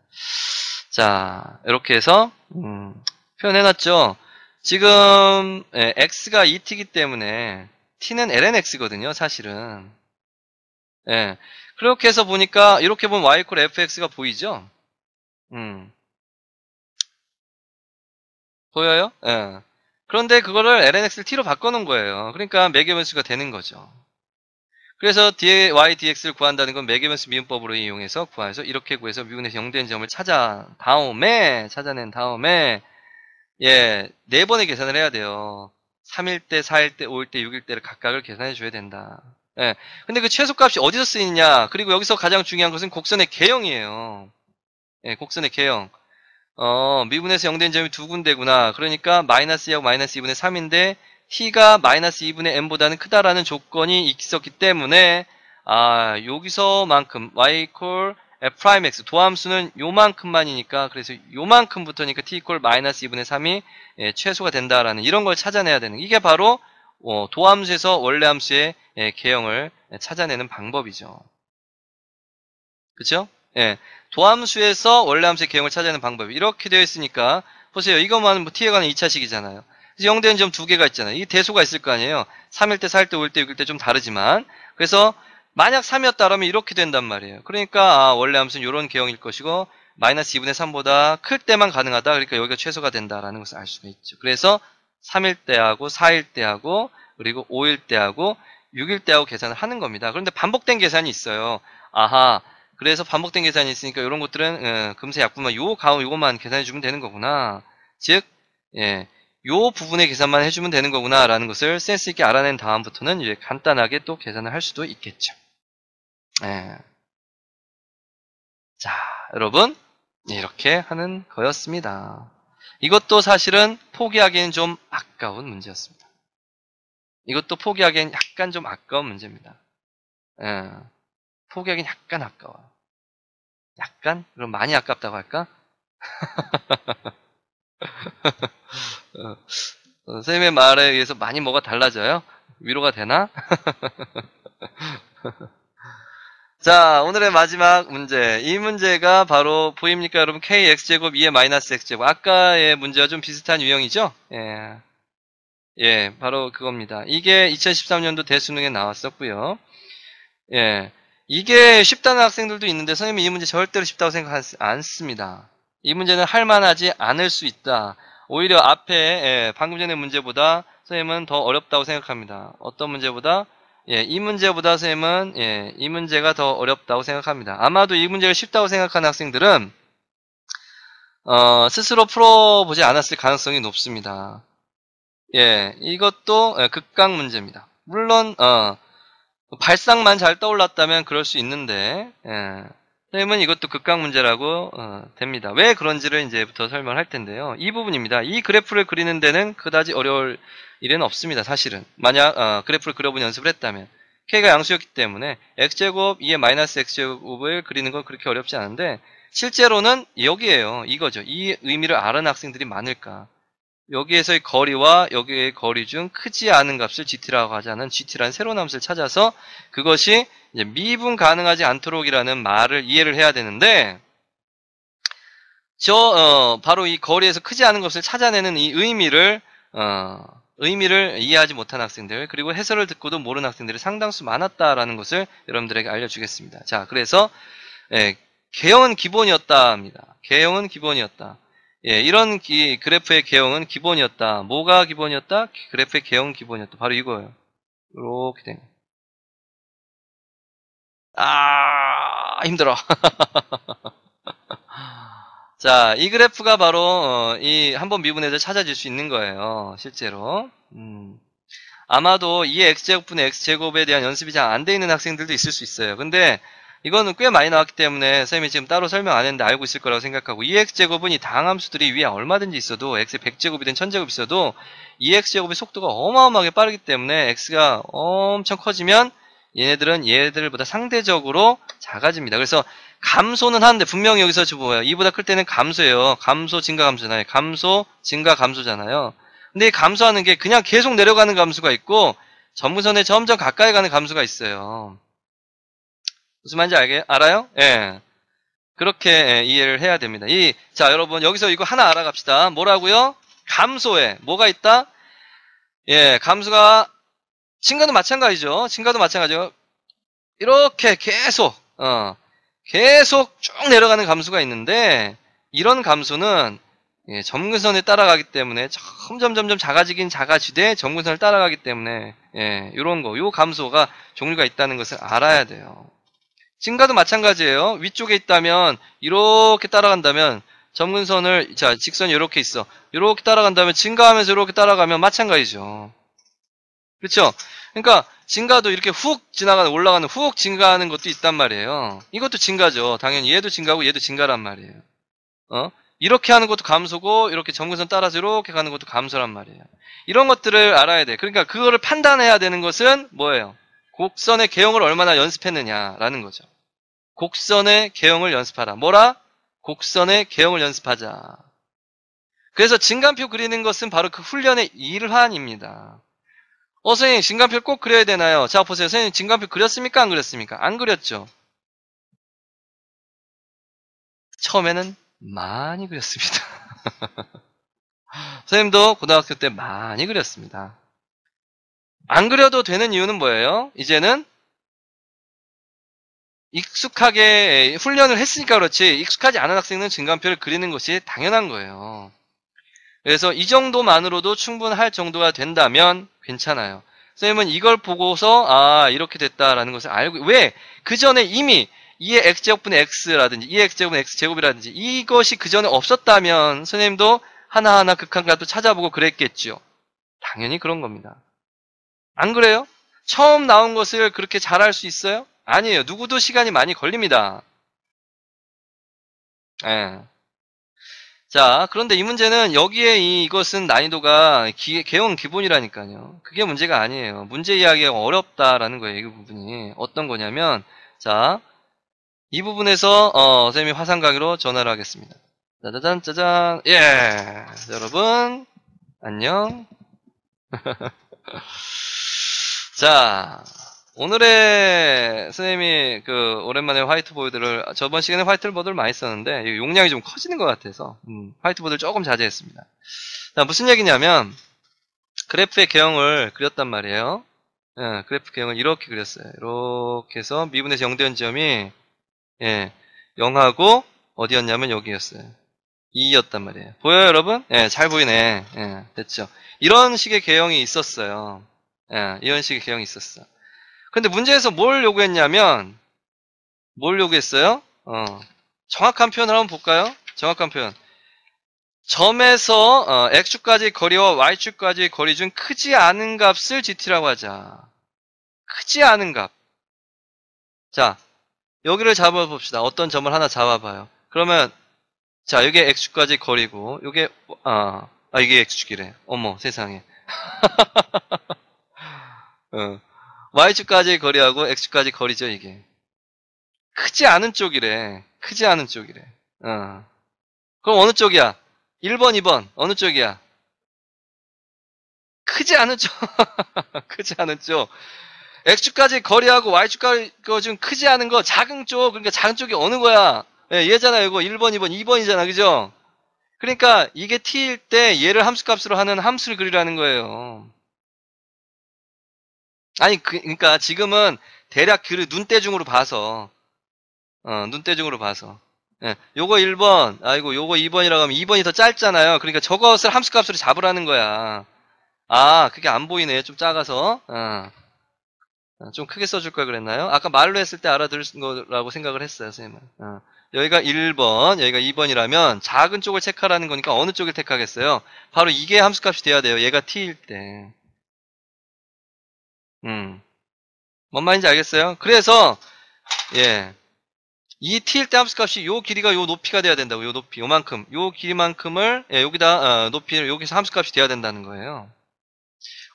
자, 이렇게 해서, 음, 표현해놨죠. 지금, 예, x가 e t 이기 때문에, t는 lnx거든요, 사실은. 예. 그렇게 해서 보니까, 이렇게 보면 y 콜 fx가 보이죠? 음. 보여요? 예. 그런데 그거를 LNX를 T로 바꿔놓은 거예요. 그러니까 매개변수가 되는 거죠. 그래서 d y, dx를 구한다는 건 매개변수 미음법으로 이용해서 구해서 이렇게 구해서 미분에서 0된 점을 찾아 다음에 찾아낸 다음에 예, 네 번의 계산을 해야 돼요. 3일 때, 4일 때, 5일 때, 6일 때를 각각을 계산해 줘야 된다. 예. 근데 그 최소값이 어디서 쓰이느냐? 그리고 여기서 가장 중요한 것은 곡선의 개형이에요. 예, 곡선의 개형. 어, 미분에서 0된 점이 두 군데구나. 그러니까 마이너스 2하고 마이너스 2분의 3인데 t가 마이너스 2분의 n보다는 크다라는 조건이 있었기 때문에 아 여기서만큼 y equal f'x 도함수는 요만큼만이니까 그래서 요만큼부터니까 t equal 마이너스 2분의 3이 예, 최소가 된다라는 이런 걸 찾아내야 되는 이게 바로 어, 도함수에서 원래 함수의 예, 개형을 찾아내는 방법이죠. 그렇죠? 예. 도함수에서 원래 함수의 개형을 찾아내는 방법. 이렇게 되어 있으니까 보세요. 이것만 뭐 t에 관한 2차식이잖아요. 그래서 0대는 점두 개가 있잖아요. 이 대수가 있을 거 아니에요. 3일 때, 4일 때, 5일 때, 6일 때 좀 다르지만 그래서 만약 3이었다 그면 이렇게 된단 말이에요. 그러니까 아, 원래 함수는 이런 개형일 것이고 마이너스 2분의 3보다 클 때만 가능하다. 그러니까 여기가 최소가 된다라는 것을 알 수가 있죠. 그래서 3일 때하고 4일 때하고 그리고 5일 때하고 6일 때하고 계산을 하는 겁니다. 그런데 반복된 계산이 있어요. 아하 그래서 반복된 계산이 있으니까 이런 것들은 어, 금세 약분만 요 가운 요것만 계산해 주면 되는 거구나. 즉, 예, 요 부분의 계산만 해주면 되는 거구나라는 것을 센스 있게 알아낸 다음부터는 이제 간단하게 또 계산을 할 수도 있겠죠. 예. 자, 여러분 이렇게 하는 거였습니다. 이것도 사실은 포기하기엔 좀 아까운 문제였습니다. 이것도 포기하기엔 약간 좀 아까운 문제입니다. 예. 포기하기는 약간 아까워요. 약간? 그럼 많이 아깝다고 할까? 선생님의 어. 어, 말에 의해서 많이 뭐가 달라져요? 위로가 되나? 자, 오늘의 마지막 문제. 이 문제가 바로 보입니까? 여러분, kx제곱 2의 마이너스 x제곱. 아까의 문제와 좀 비슷한 유형이죠? 예. 예, 바로 그겁니다. 이게 2013년도 대수능에 나왔었고요. 예. 이게 쉽다는 학생들도 있는데 선생님이 이 문제 절대로 쉽다고 생각하지 않습니다. 이 문제는 할만하지 않을 수 있다. 오히려 앞에 예, 방금 전에 문제보다 선생님은 더 어렵다고 생각합니다. 어떤 문제보다 예, 이 문제보다 선생님은 예, 이 문제가 더 어렵다고 생각합니다. 아마도 이 문제를 쉽다고 생각하는 학생들은 어, 스스로 풀어보지 않았을 가능성이 높습니다. 예, 이것도 극강 문제입니다. 물론 어, 뭐 발상만 잘 떠올랐다면 그럴 수 있는데 예. 선생님은 이것도 극강 문제라고 어, 됩니다. 왜 그런지를 이제부터 설명할 텐데요. 이 부분입니다. 이 그래프를 그리는 데는 그다지 어려울 일은 없습니다. 사실은 만약 어, 그래프를 그려본 연습을 했다면 k가 양수였기 때문에 x제곱 2의 마이너스 x제곱을 그리는 건 그렇게 어렵지 않은데 실제로는 여기에요. 이거죠. 이 의미를 아는 학생들이 많을까. 여기에서의 거리와 여기의 거리 중 크지 않은 값을 gt라고 하자는 g t 라는 새로운 함수를 찾아서 그것이 미분 가능하지 않도록이라는 말을 이해를 해야 되는데 저 어, 바로 이 거리에서 크지 않은 것을 찾아내는 이 의미를 어, 의미를 이해하지 못한 학생들 그리고 해설을 듣고도 모르는 학생들이 상당수 많았다라는 것을 여러분들에게 알려주겠습니다. 자 그래서 예, 개형은 기본이었다 합니다. 개형은 기본이었다. 예, 이런 기, 그래프의 개형은 기본이었다. 뭐가 기본이었다? 그래프의 개형 기본이었다. 바로 이거예요. 이렇게 된 아, 힘들어. 자, 이 그래프가 바로 어, 이 한번 미분해서 찾아질 수 있는 거예요. 실제로. 음. 아마도 이 x제곱분의 x제곱에 대한 연습이 잘 안 돼 있는 학생들도 있을 수 있어요. 근데 이거는 꽤 많이 나왔기 때문에 쌤이 지금 따로 설명 안 했는데 알고 있을 거라고 생각하고 EX제곱은 이 당함수들이 위에 얼마든지 있어도 X 100제곱이든 1000제곱 이 있어도 EX제곱의 속도가 어마어마하게 빠르기 때문에 X가 엄청 커지면 얘네들은 얘들보다 네 상대적으로 작아집니다. 그래서 감소는 하는데 분명히 여기서 뭐예요? 이보다 클 때는 감소예요. 감소, 증가, 감소잖아요. 감소, 증가, 감소잖아요. 근데 감소하는 게 그냥 계속 내려가는 감소가 있고 전문선에 점점 가까이 가는 감소가 있어요. 무슨 말인지 알게, 알아요? 예. 그렇게 예, 이해를 해야 됩니다. 이, 자, 여러분, 여기서 이거 하나 알아갑시다. 뭐라고요? 감소에 뭐가 있다? 예, 감소가, 증가도 마찬가지죠. 증가도 마찬가지죠. 이렇게 계속, 어, 계속 쭉 내려가는 감소가 있는데, 이런 감소는 예, 점근선에 따라가기 때문에 점점 점점 작아지긴 작아지되 점근선을 따라가기 때문에 예, 이런 거, 요 감소가 종류가 있다는 것을 알아야 돼요. 증가도 마찬가지예요. 위쪽에 있다면 이렇게 따라간다면 점근선을 자 직선이 렇게 있어. 이렇게 따라간다면 증가하면서 이렇게 따라가면 마찬가지죠. 그렇죠? 그러니까 증가도 이렇게 훅 지나가는 올라가는 훅 증가하는 것도 있단 말이에요. 이것도 증가죠. 당연히 얘도 증가고 얘도 증가란 말이에요. 어? 이렇게 하는 것도 감소고 이렇게 점근선 따라서 이렇게 가는 것도 감소란 말이에요. 이런 것들을 알아야 돼. 그러니까 그거를 판단해야 되는 것은 뭐예요? 곡선의 개형을 얼마나 연습했느냐라는 거죠. 곡선의 개형을 연습하라. 뭐라? 곡선의 개형을 연습하자. 그래서 진간표 그리는 것은 바로 그 훈련의 일환입니다. 어, 선생님, 진간표 꼭 그려야 되나요? 자, 보세요. 선생님, 진간표 그렸습니까? 안 그렸습니까? 안 그렸죠? 처음에는 많이 그렸습니다. 선생님도 고등학교 때 많이 그렸습니다. 안 그려도 되는 이유는 뭐예요? 이제는 익숙하게 예, 훈련을 했으니까 그렇지 익숙하지 않은 학생은 증감표를 그리는 것이 당연한 거예요. 그래서 이 정도만으로도 충분할 정도가 된다면 괜찮아요. 선생님은 이걸 보고서 아 이렇게 됐다라는 것을 알고 왜 그 전에 이미 2의 x제곱분의 x라든지 2의 x제곱분의 x제곱이라든지 이것이 그 전에 없었다면 선생님도 하나하나 극한값도 찾아보고 그랬겠죠. 당연히 그런 겁니다. 안 그래요? 처음 나온 것을 그렇게 잘할 수 있어요? 아니에요. 누구도 시간이 많이 걸립니다. 예. 자, 그런데 이 문제는 여기에 이, 이것은 난이도가 기, 개원 기본이라니까요. 그게 문제가 아니에요. 문제 이야기가 어렵다라는 거예요. 이 부분이. 어떤 거냐면, 자, 이 부분에서, 어, 선생님이 화상강의로 전화를 하겠습니다. 짜자잔, 짜잔. 예. 여러분, 안녕. 자, 오늘의 선생님이 그 오랜만에 화이트보드를 저번 시간에 화이트보드를 많이 썼는데 용량이 좀 커지는 것 같아서 음, 화이트보드를 조금 자제했습니다. 자, 무슨 얘기냐면 그래프의 개형을 그렸단 말이에요. 예, 그래프 개형을 이렇게 그렸어요. 이렇게 해서 미분의 정대현 지점이 예, 0하고 어디였냐면 여기였어요. 2였단 말이에요. 보여요, 여러분? 예, 잘 보이네. 예, 됐죠. 이런 식의 개형이 있었어요. 예, 이런 식의 개형이 있었어. 근데 문제에서 뭘 요구했냐면, 뭘 요구했어요? 어, 정확한 표현을 한번 볼까요? 정확한 표현. 점에서 어, x축까지 의 거리와 y축까지 의 거리 중 크지 않은 값을 gt라고 하자. 크지 않은 값. 자, 여기를 잡아봅시다. 어떤 점을 하나 잡아봐요. 그러면 자, 이게 x까지 거리고, 이게, 아, 아, 이게 x축이래. 어머, 세상에. 어, y축까지 거리하고 x축까지 거리죠, 이게. 크지 않은 쪽이래. 크지 않은 쪽이래. 어. 그럼 어느 쪽이야? 1번, 2번. 어느 쪽이야? 크지 않은 쪽. 크지 않은 쪽. X축까지 거리하고 Y축까지 거좀 크지 않은 거, 작은 쪽. 그러니까 작은 쪽이 어느 거야? 예, 얘잖아 이거 1번, 2번, 2번이잖아. 그죠? 그러니까 이게 t일 때 얘를 함수값으로 하는 함수를 그리라는 거예요. 아니 그, 러니까 지금은 대략 그를 눈대중으로 봐서 어, 눈대중으로 봐서 예, 요거 1번 아이고 요거 2번이라고 하면 2번이 더 짧잖아요. 그러니까 저것을 함수값으로 잡으라는 거야. 아 그게 안 보이네. 좀 작아서 어. 어. 좀 크게 써줄 걸 그랬나요? 아까 말로 했을 때 알아들은 거라고 생각을 했어요, 선생님은. 어. 여기가 1번, 여기가 2번이라면 작은 쪽을 체크하라는 거니까 어느 쪽을 택하겠어요? 바로 이게 함수값이 돼야 돼요. 얘가 t일 때. 음. 뭔 말인지 알겠어요? 그래서 예. 이 t일 때 함수값이 요 길이가 요 높이가 돼야 된다고. 요 높이, 요만큼. 요 길이만큼을 예, 여기다 어, 높이를 여기서 함수값이 돼야 된다는 거예요.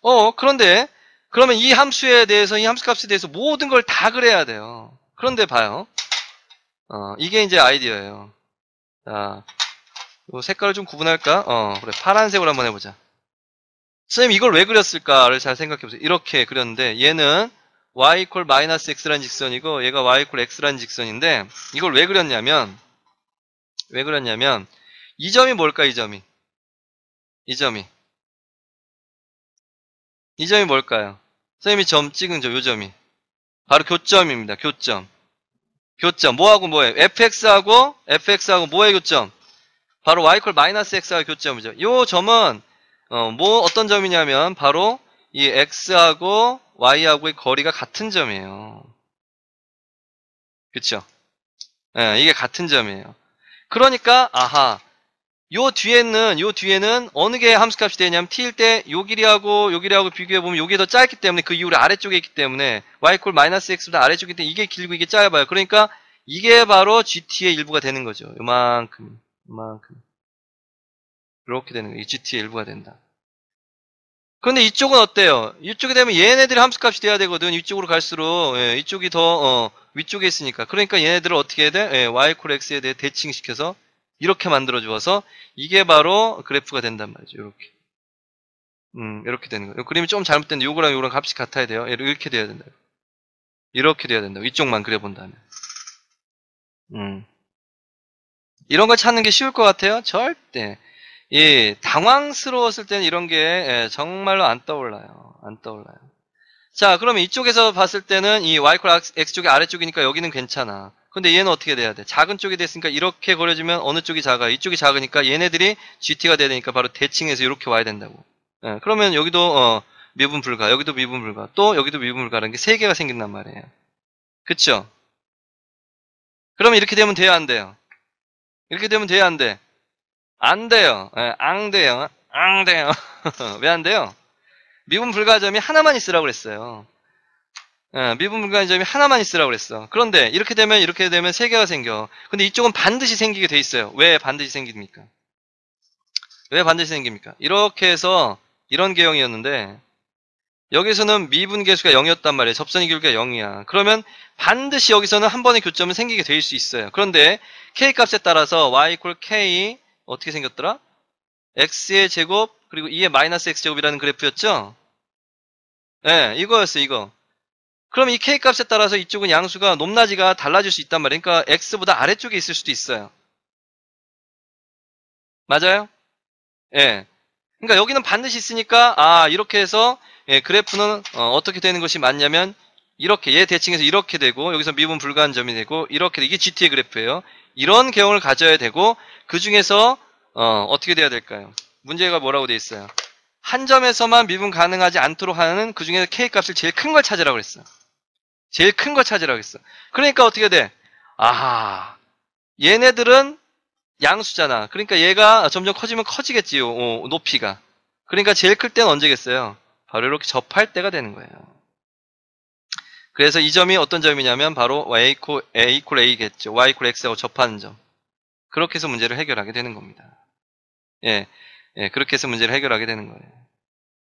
어, 그런데 그러면 이 함수에 대해서 이 함수값에 대해서 모든 걸 다 그래야 돼요. 그런데 봐요. 어, 이게 이제 아이디어예요. 자, 색깔을 좀 구분할까? 어, 그래. 파란색으로 한번 해보자. 선생님, 이걸 왜 그렸을까를 잘 생각해보세요. 이렇게 그렸는데, 얘는 y 이퀄 마이너스 x라는 직선이고, 얘가 y 이퀄 x라는 직선인데, 이걸 왜 그렸냐면, 왜 그렸냐면, 이 점이 뭘까, 이 점이? 이 점이. 이 점이 뭘까요? 선생님이 점 찍은 점, 요 점이. 바로 교점입니다, 교점. 교점. 뭐하고 뭐해? fx하고 fx하고 뭐의 교점? 바로 y콜 마이너스 x가 교점이죠. 이 점은 어, 뭐 어떤 점이냐면 바로 이 x하고 y하고의 거리가 같은 점이에요. 그쵸? 예, 이게 같은 점이에요. 그러니까 아하 요 뒤에는 요 뒤에는 어느 게 함수값이 되냐면 t일 때 요 길이하고 요 길이하고 비교해보면 요게 더 짧기 때문에 그 이후로 아래쪽에 있기 때문에 y 콜 마이너스 x보다 아래쪽이기 때문에 이게 길고 이게 짧아요 그러니까 이게 바로 gt의 일부가 되는 거죠 요만큼 요만큼 이렇게 되는 거예요 gt의 일부가 된다 그런데 이쪽은 어때요 이쪽이 되면 얘네들이 함수값이 돼야 되거든 이쪽으로 갈수록 예, 이쪽이 더 어, 위쪽에 있으니까 그러니까 얘네들을 어떻게 해야 돼? 예, y 콜 x에 대해 대칭시켜서 이렇게 만들어 주어서 이게 바로 그래프가 된단 말이죠. 이렇게. 음, 이렇게 되는 거예요. 그림이 좀잘못됐는데 요거랑 요거랑 값이 같아야 돼요. 이렇게 돼야 된다. 이렇게 돼야 된다. 이쪽만 그려 본다면. 음. 이런 걸 찾는 게 쉬울 것 같아요? 절대. 예, 당황스러웠을 때는 이런 게 예, 정말로 안 떠올라요. 안 떠올라요. 자, 그러면 이쪽에서 봤을 때는 이 y 콜 x 쪽이 아래쪽이니까 여기는 괜찮아. 근데 얘는 어떻게 돼야 돼? 작은 쪽이 됐으니까 이렇게 그려지면 어느 쪽이 작아? 이쪽이 작으니까 얘네들이 GT가 돼야 되니까 바로 대칭해서 이렇게 와야 된다고. 예, 그러면 여기도 어, 미분 불가, 여기도 미분 불가, 또 여기도 미분 불가라는 게 세 개가 생긴단 말이에요. 그쵸? 그러면 이렇게 되면 돼야 안 돼요? 이렇게 되면 돼야 안 돼? 안 돼요. 예, 안 돼요. 안 돼요. 예, 왜안 돼요? 미분 불가점이 하나만 있으라고 그랬어요. 어, 미분분간 점이 하나만 있으라고 그랬어. 그런데 이렇게 되면 이렇게 되면 세 개가 생겨. 근데 이쪽은 반드시 생기게 돼 있어요. 왜 반드시 생깁니까? 왜 반드시 생깁니까? 이렇게 해서 이런 개형이었는데 여기서는 미분 계수가 0이었단 말이에요. 접선이 기울기가 0이야. 그러면 반드시 여기서는 한 번의 교점은 생기게 될 수 있어요. 그런데 k 값에 따라서 y equal k 어떻게 생겼더라? x의 제곱 그리고 2의 마이너스 x제곱이라는 그래프였죠? 예, 네, 이거였어요. 이거. 그럼 이 K값에 따라서 이쪽은 양수가 높낮이가 달라질 수 있단 말이에요. 그러니까 X보다 아래쪽에 있을 수도 있어요. 맞아요? 예. 그러니까 여기는 반드시 있으니까 아 이렇게 해서 예, 그래프는 어, 떻게 되는 것이 맞냐면 이렇게 얘 대칭해서 이렇게 되고 여기서 미분 불가한 점이 되고 이렇게 이게 GT의 그래프예요. 이런 경우를 가져야 되고 그 중에서 어, 어떻게 돼야 될까요? 문제가 뭐라고 돼 있어요? 한 점에서만 미분 가능하지 않도록 하는 그 중에 서 K값을 제일 큰 걸 찾으라고 그랬어요. 제일 큰 거 찾으라고 했어. 그러니까 어떻게 돼? 아, 하 얘네들은 양수잖아. 그러니까 얘가 점점 커지면 커지겠지요. 어, 높이가. 그러니까 제일 클 때는 언제겠어요? 바로 이렇게 접할 때가 되는 거예요. 그래서 이 점이 어떤 점이냐면 바로 y 콜 a l a 겠죠 y 콜 x하고 접하는 점. 그렇게 해서 문제를 해결하게 되는 겁니다. 예, 예 그렇게 해서 문제를 해결하게 되는 거예요.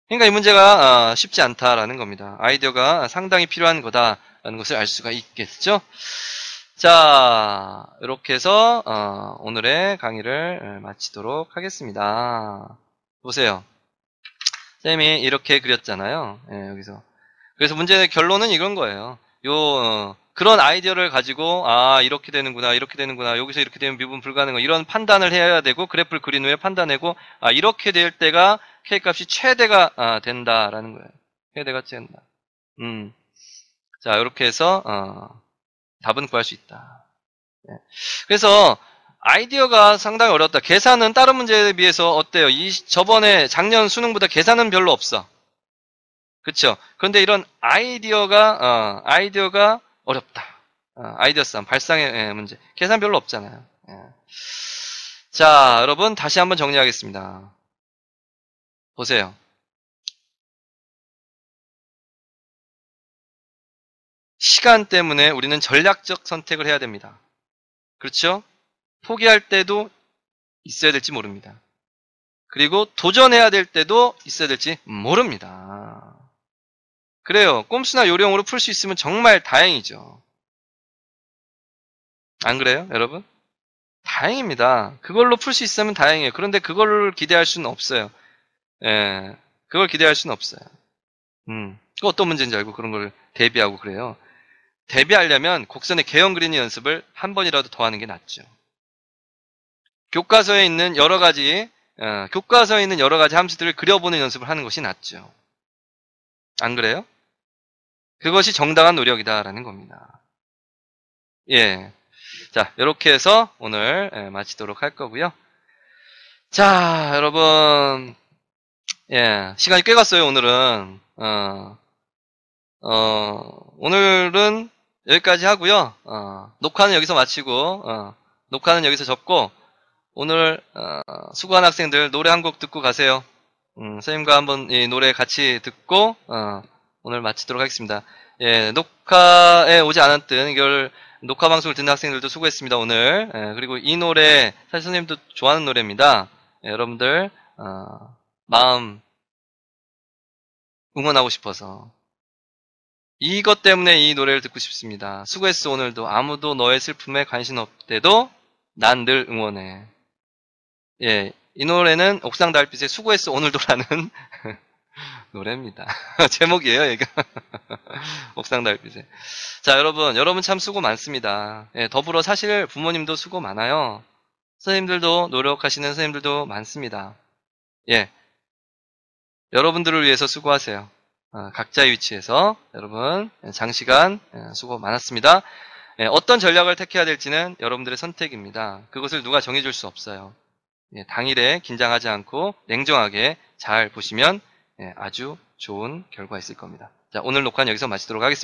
그러니까 이 문제가 아, 쉽지 않다라는 겁니다. 아이디어가 상당히 필요한 거다. 라는 것을 알 수가 있겠죠. 자, 이렇게 해서 어, 오늘의 강의를 어, 마치도록 하겠습니다. 보세요. 쌤이 이렇게 그렸잖아요. 예, 여기서. 그래서 문제의 결론은 이런 거예요. 요 어, 그런 아이디어를 가지고 아 이렇게 되는구나 이렇게 되는구나 여기서 이렇게 되면 미분 불가능한 이런 판단을 해야 되고 그래프를 그린 후에 판단하고 아 이렇게 될 때가 k 값이 최대가 아, 된다라는 거예요. 최대가 된다. 음. 자, 이렇게 해서 어, 답은 구할 수 있다. 네. 그래서 아이디어가 상당히 어렵다. 계산은 다른 문제에 비해서 어때요? 이 저번에 작년 수능보다 계산은 별로 없어. 그렇죠? 그런데 이런 아이디어가 어, 아이디어가 어렵다. 어, 아이디어 싸 발상의 예, 문제. 계산 별로 없잖아요. 예. 자, 여러분 다시 한번 정리하겠습니다. 보세요. 시간 때문에 우리는 전략적 선택을 해야 됩니다. 그렇죠? 포기할 때도 있어야 될지 모릅니다. 그리고 도전해야 될 때도 있어야 될지 모릅니다. 그래요. 꼼수나 요령으로 풀 수 있으면 정말 다행이죠. 안 그래요, 여러분? 다행입니다. 그걸로 풀 수 있으면 다행이에요. 그런데 그걸 기대할 수는 없어요. 예. 그걸 기대할 수는 없어요. 음. 그 어떤 문제인지 알고 그런 걸 대비하고 그래요. 데뷔하려면 곡선의 개형 그리는 연습을 한 번이라도 더 하는 게 낫죠. 교과서에 있는 여러 가지 어, 교과서에 있는 여러 가지 함수들을 그려보는 연습을 하는 것이 낫죠. 안 그래요? 그것이 정당한 노력이다라는 겁니다. 예. 자, 이렇게 해서 오늘 예, 마치도록 할 거고요. 자, 여러분. 예, 시간이 꽤 갔어요, 오늘은. 어, 어, 오늘은 여기까지 하고요. 어, 어, 녹화는 여기서 마치고 어, 녹화는 여기서 접고 오늘 어, 수고한 학생들 노래 한 곡 듣고 가세요. 음, 선생님과 한번 이 노래 같이 듣고 어, 오늘 마치도록 하겠습니다. 예, 녹화에 오지 않았던 이걸 녹화 방송을 듣는 학생들도 수고했습니다 오늘. 예, 그리고 이 노래 사실 선생님도 좋아하는 노래입니다. 예, 여러분들 어, 마음 응원하고 싶어서 이것 때문에 이 노래를 듣고 싶습니다. 수고했어 오늘도 아무도 너의 슬픔에 관심 없대도 난 늘 응원해. 예, 이 노래는 옥상 달빛의 수고했어 오늘도라는 노래입니다. 제목이에요, 얘가. 옥상 달빛에. 자, 여러분, 여러분 참 수고 많습니다. 예, 더불어 사실 부모님도 수고 많아요. 선생님들도 노력하시는 선생님들도 많습니다. 예. 여러분들을 위해서 수고하세요. 아, 각자의 위치에서 여러분 예, 장시간 예, 수고 많았습니다. 예, 어떤 전략을 택해야 될지는 여러분들의 선택입니다. 그것을 누가 정해줄 수 없어요. 당일에 긴장하지 않고 냉정하게 잘 보시면 아주 좋은 결과 있을 겁니다. 자, 오늘 녹화는 여기서 마치도록 하겠습니다.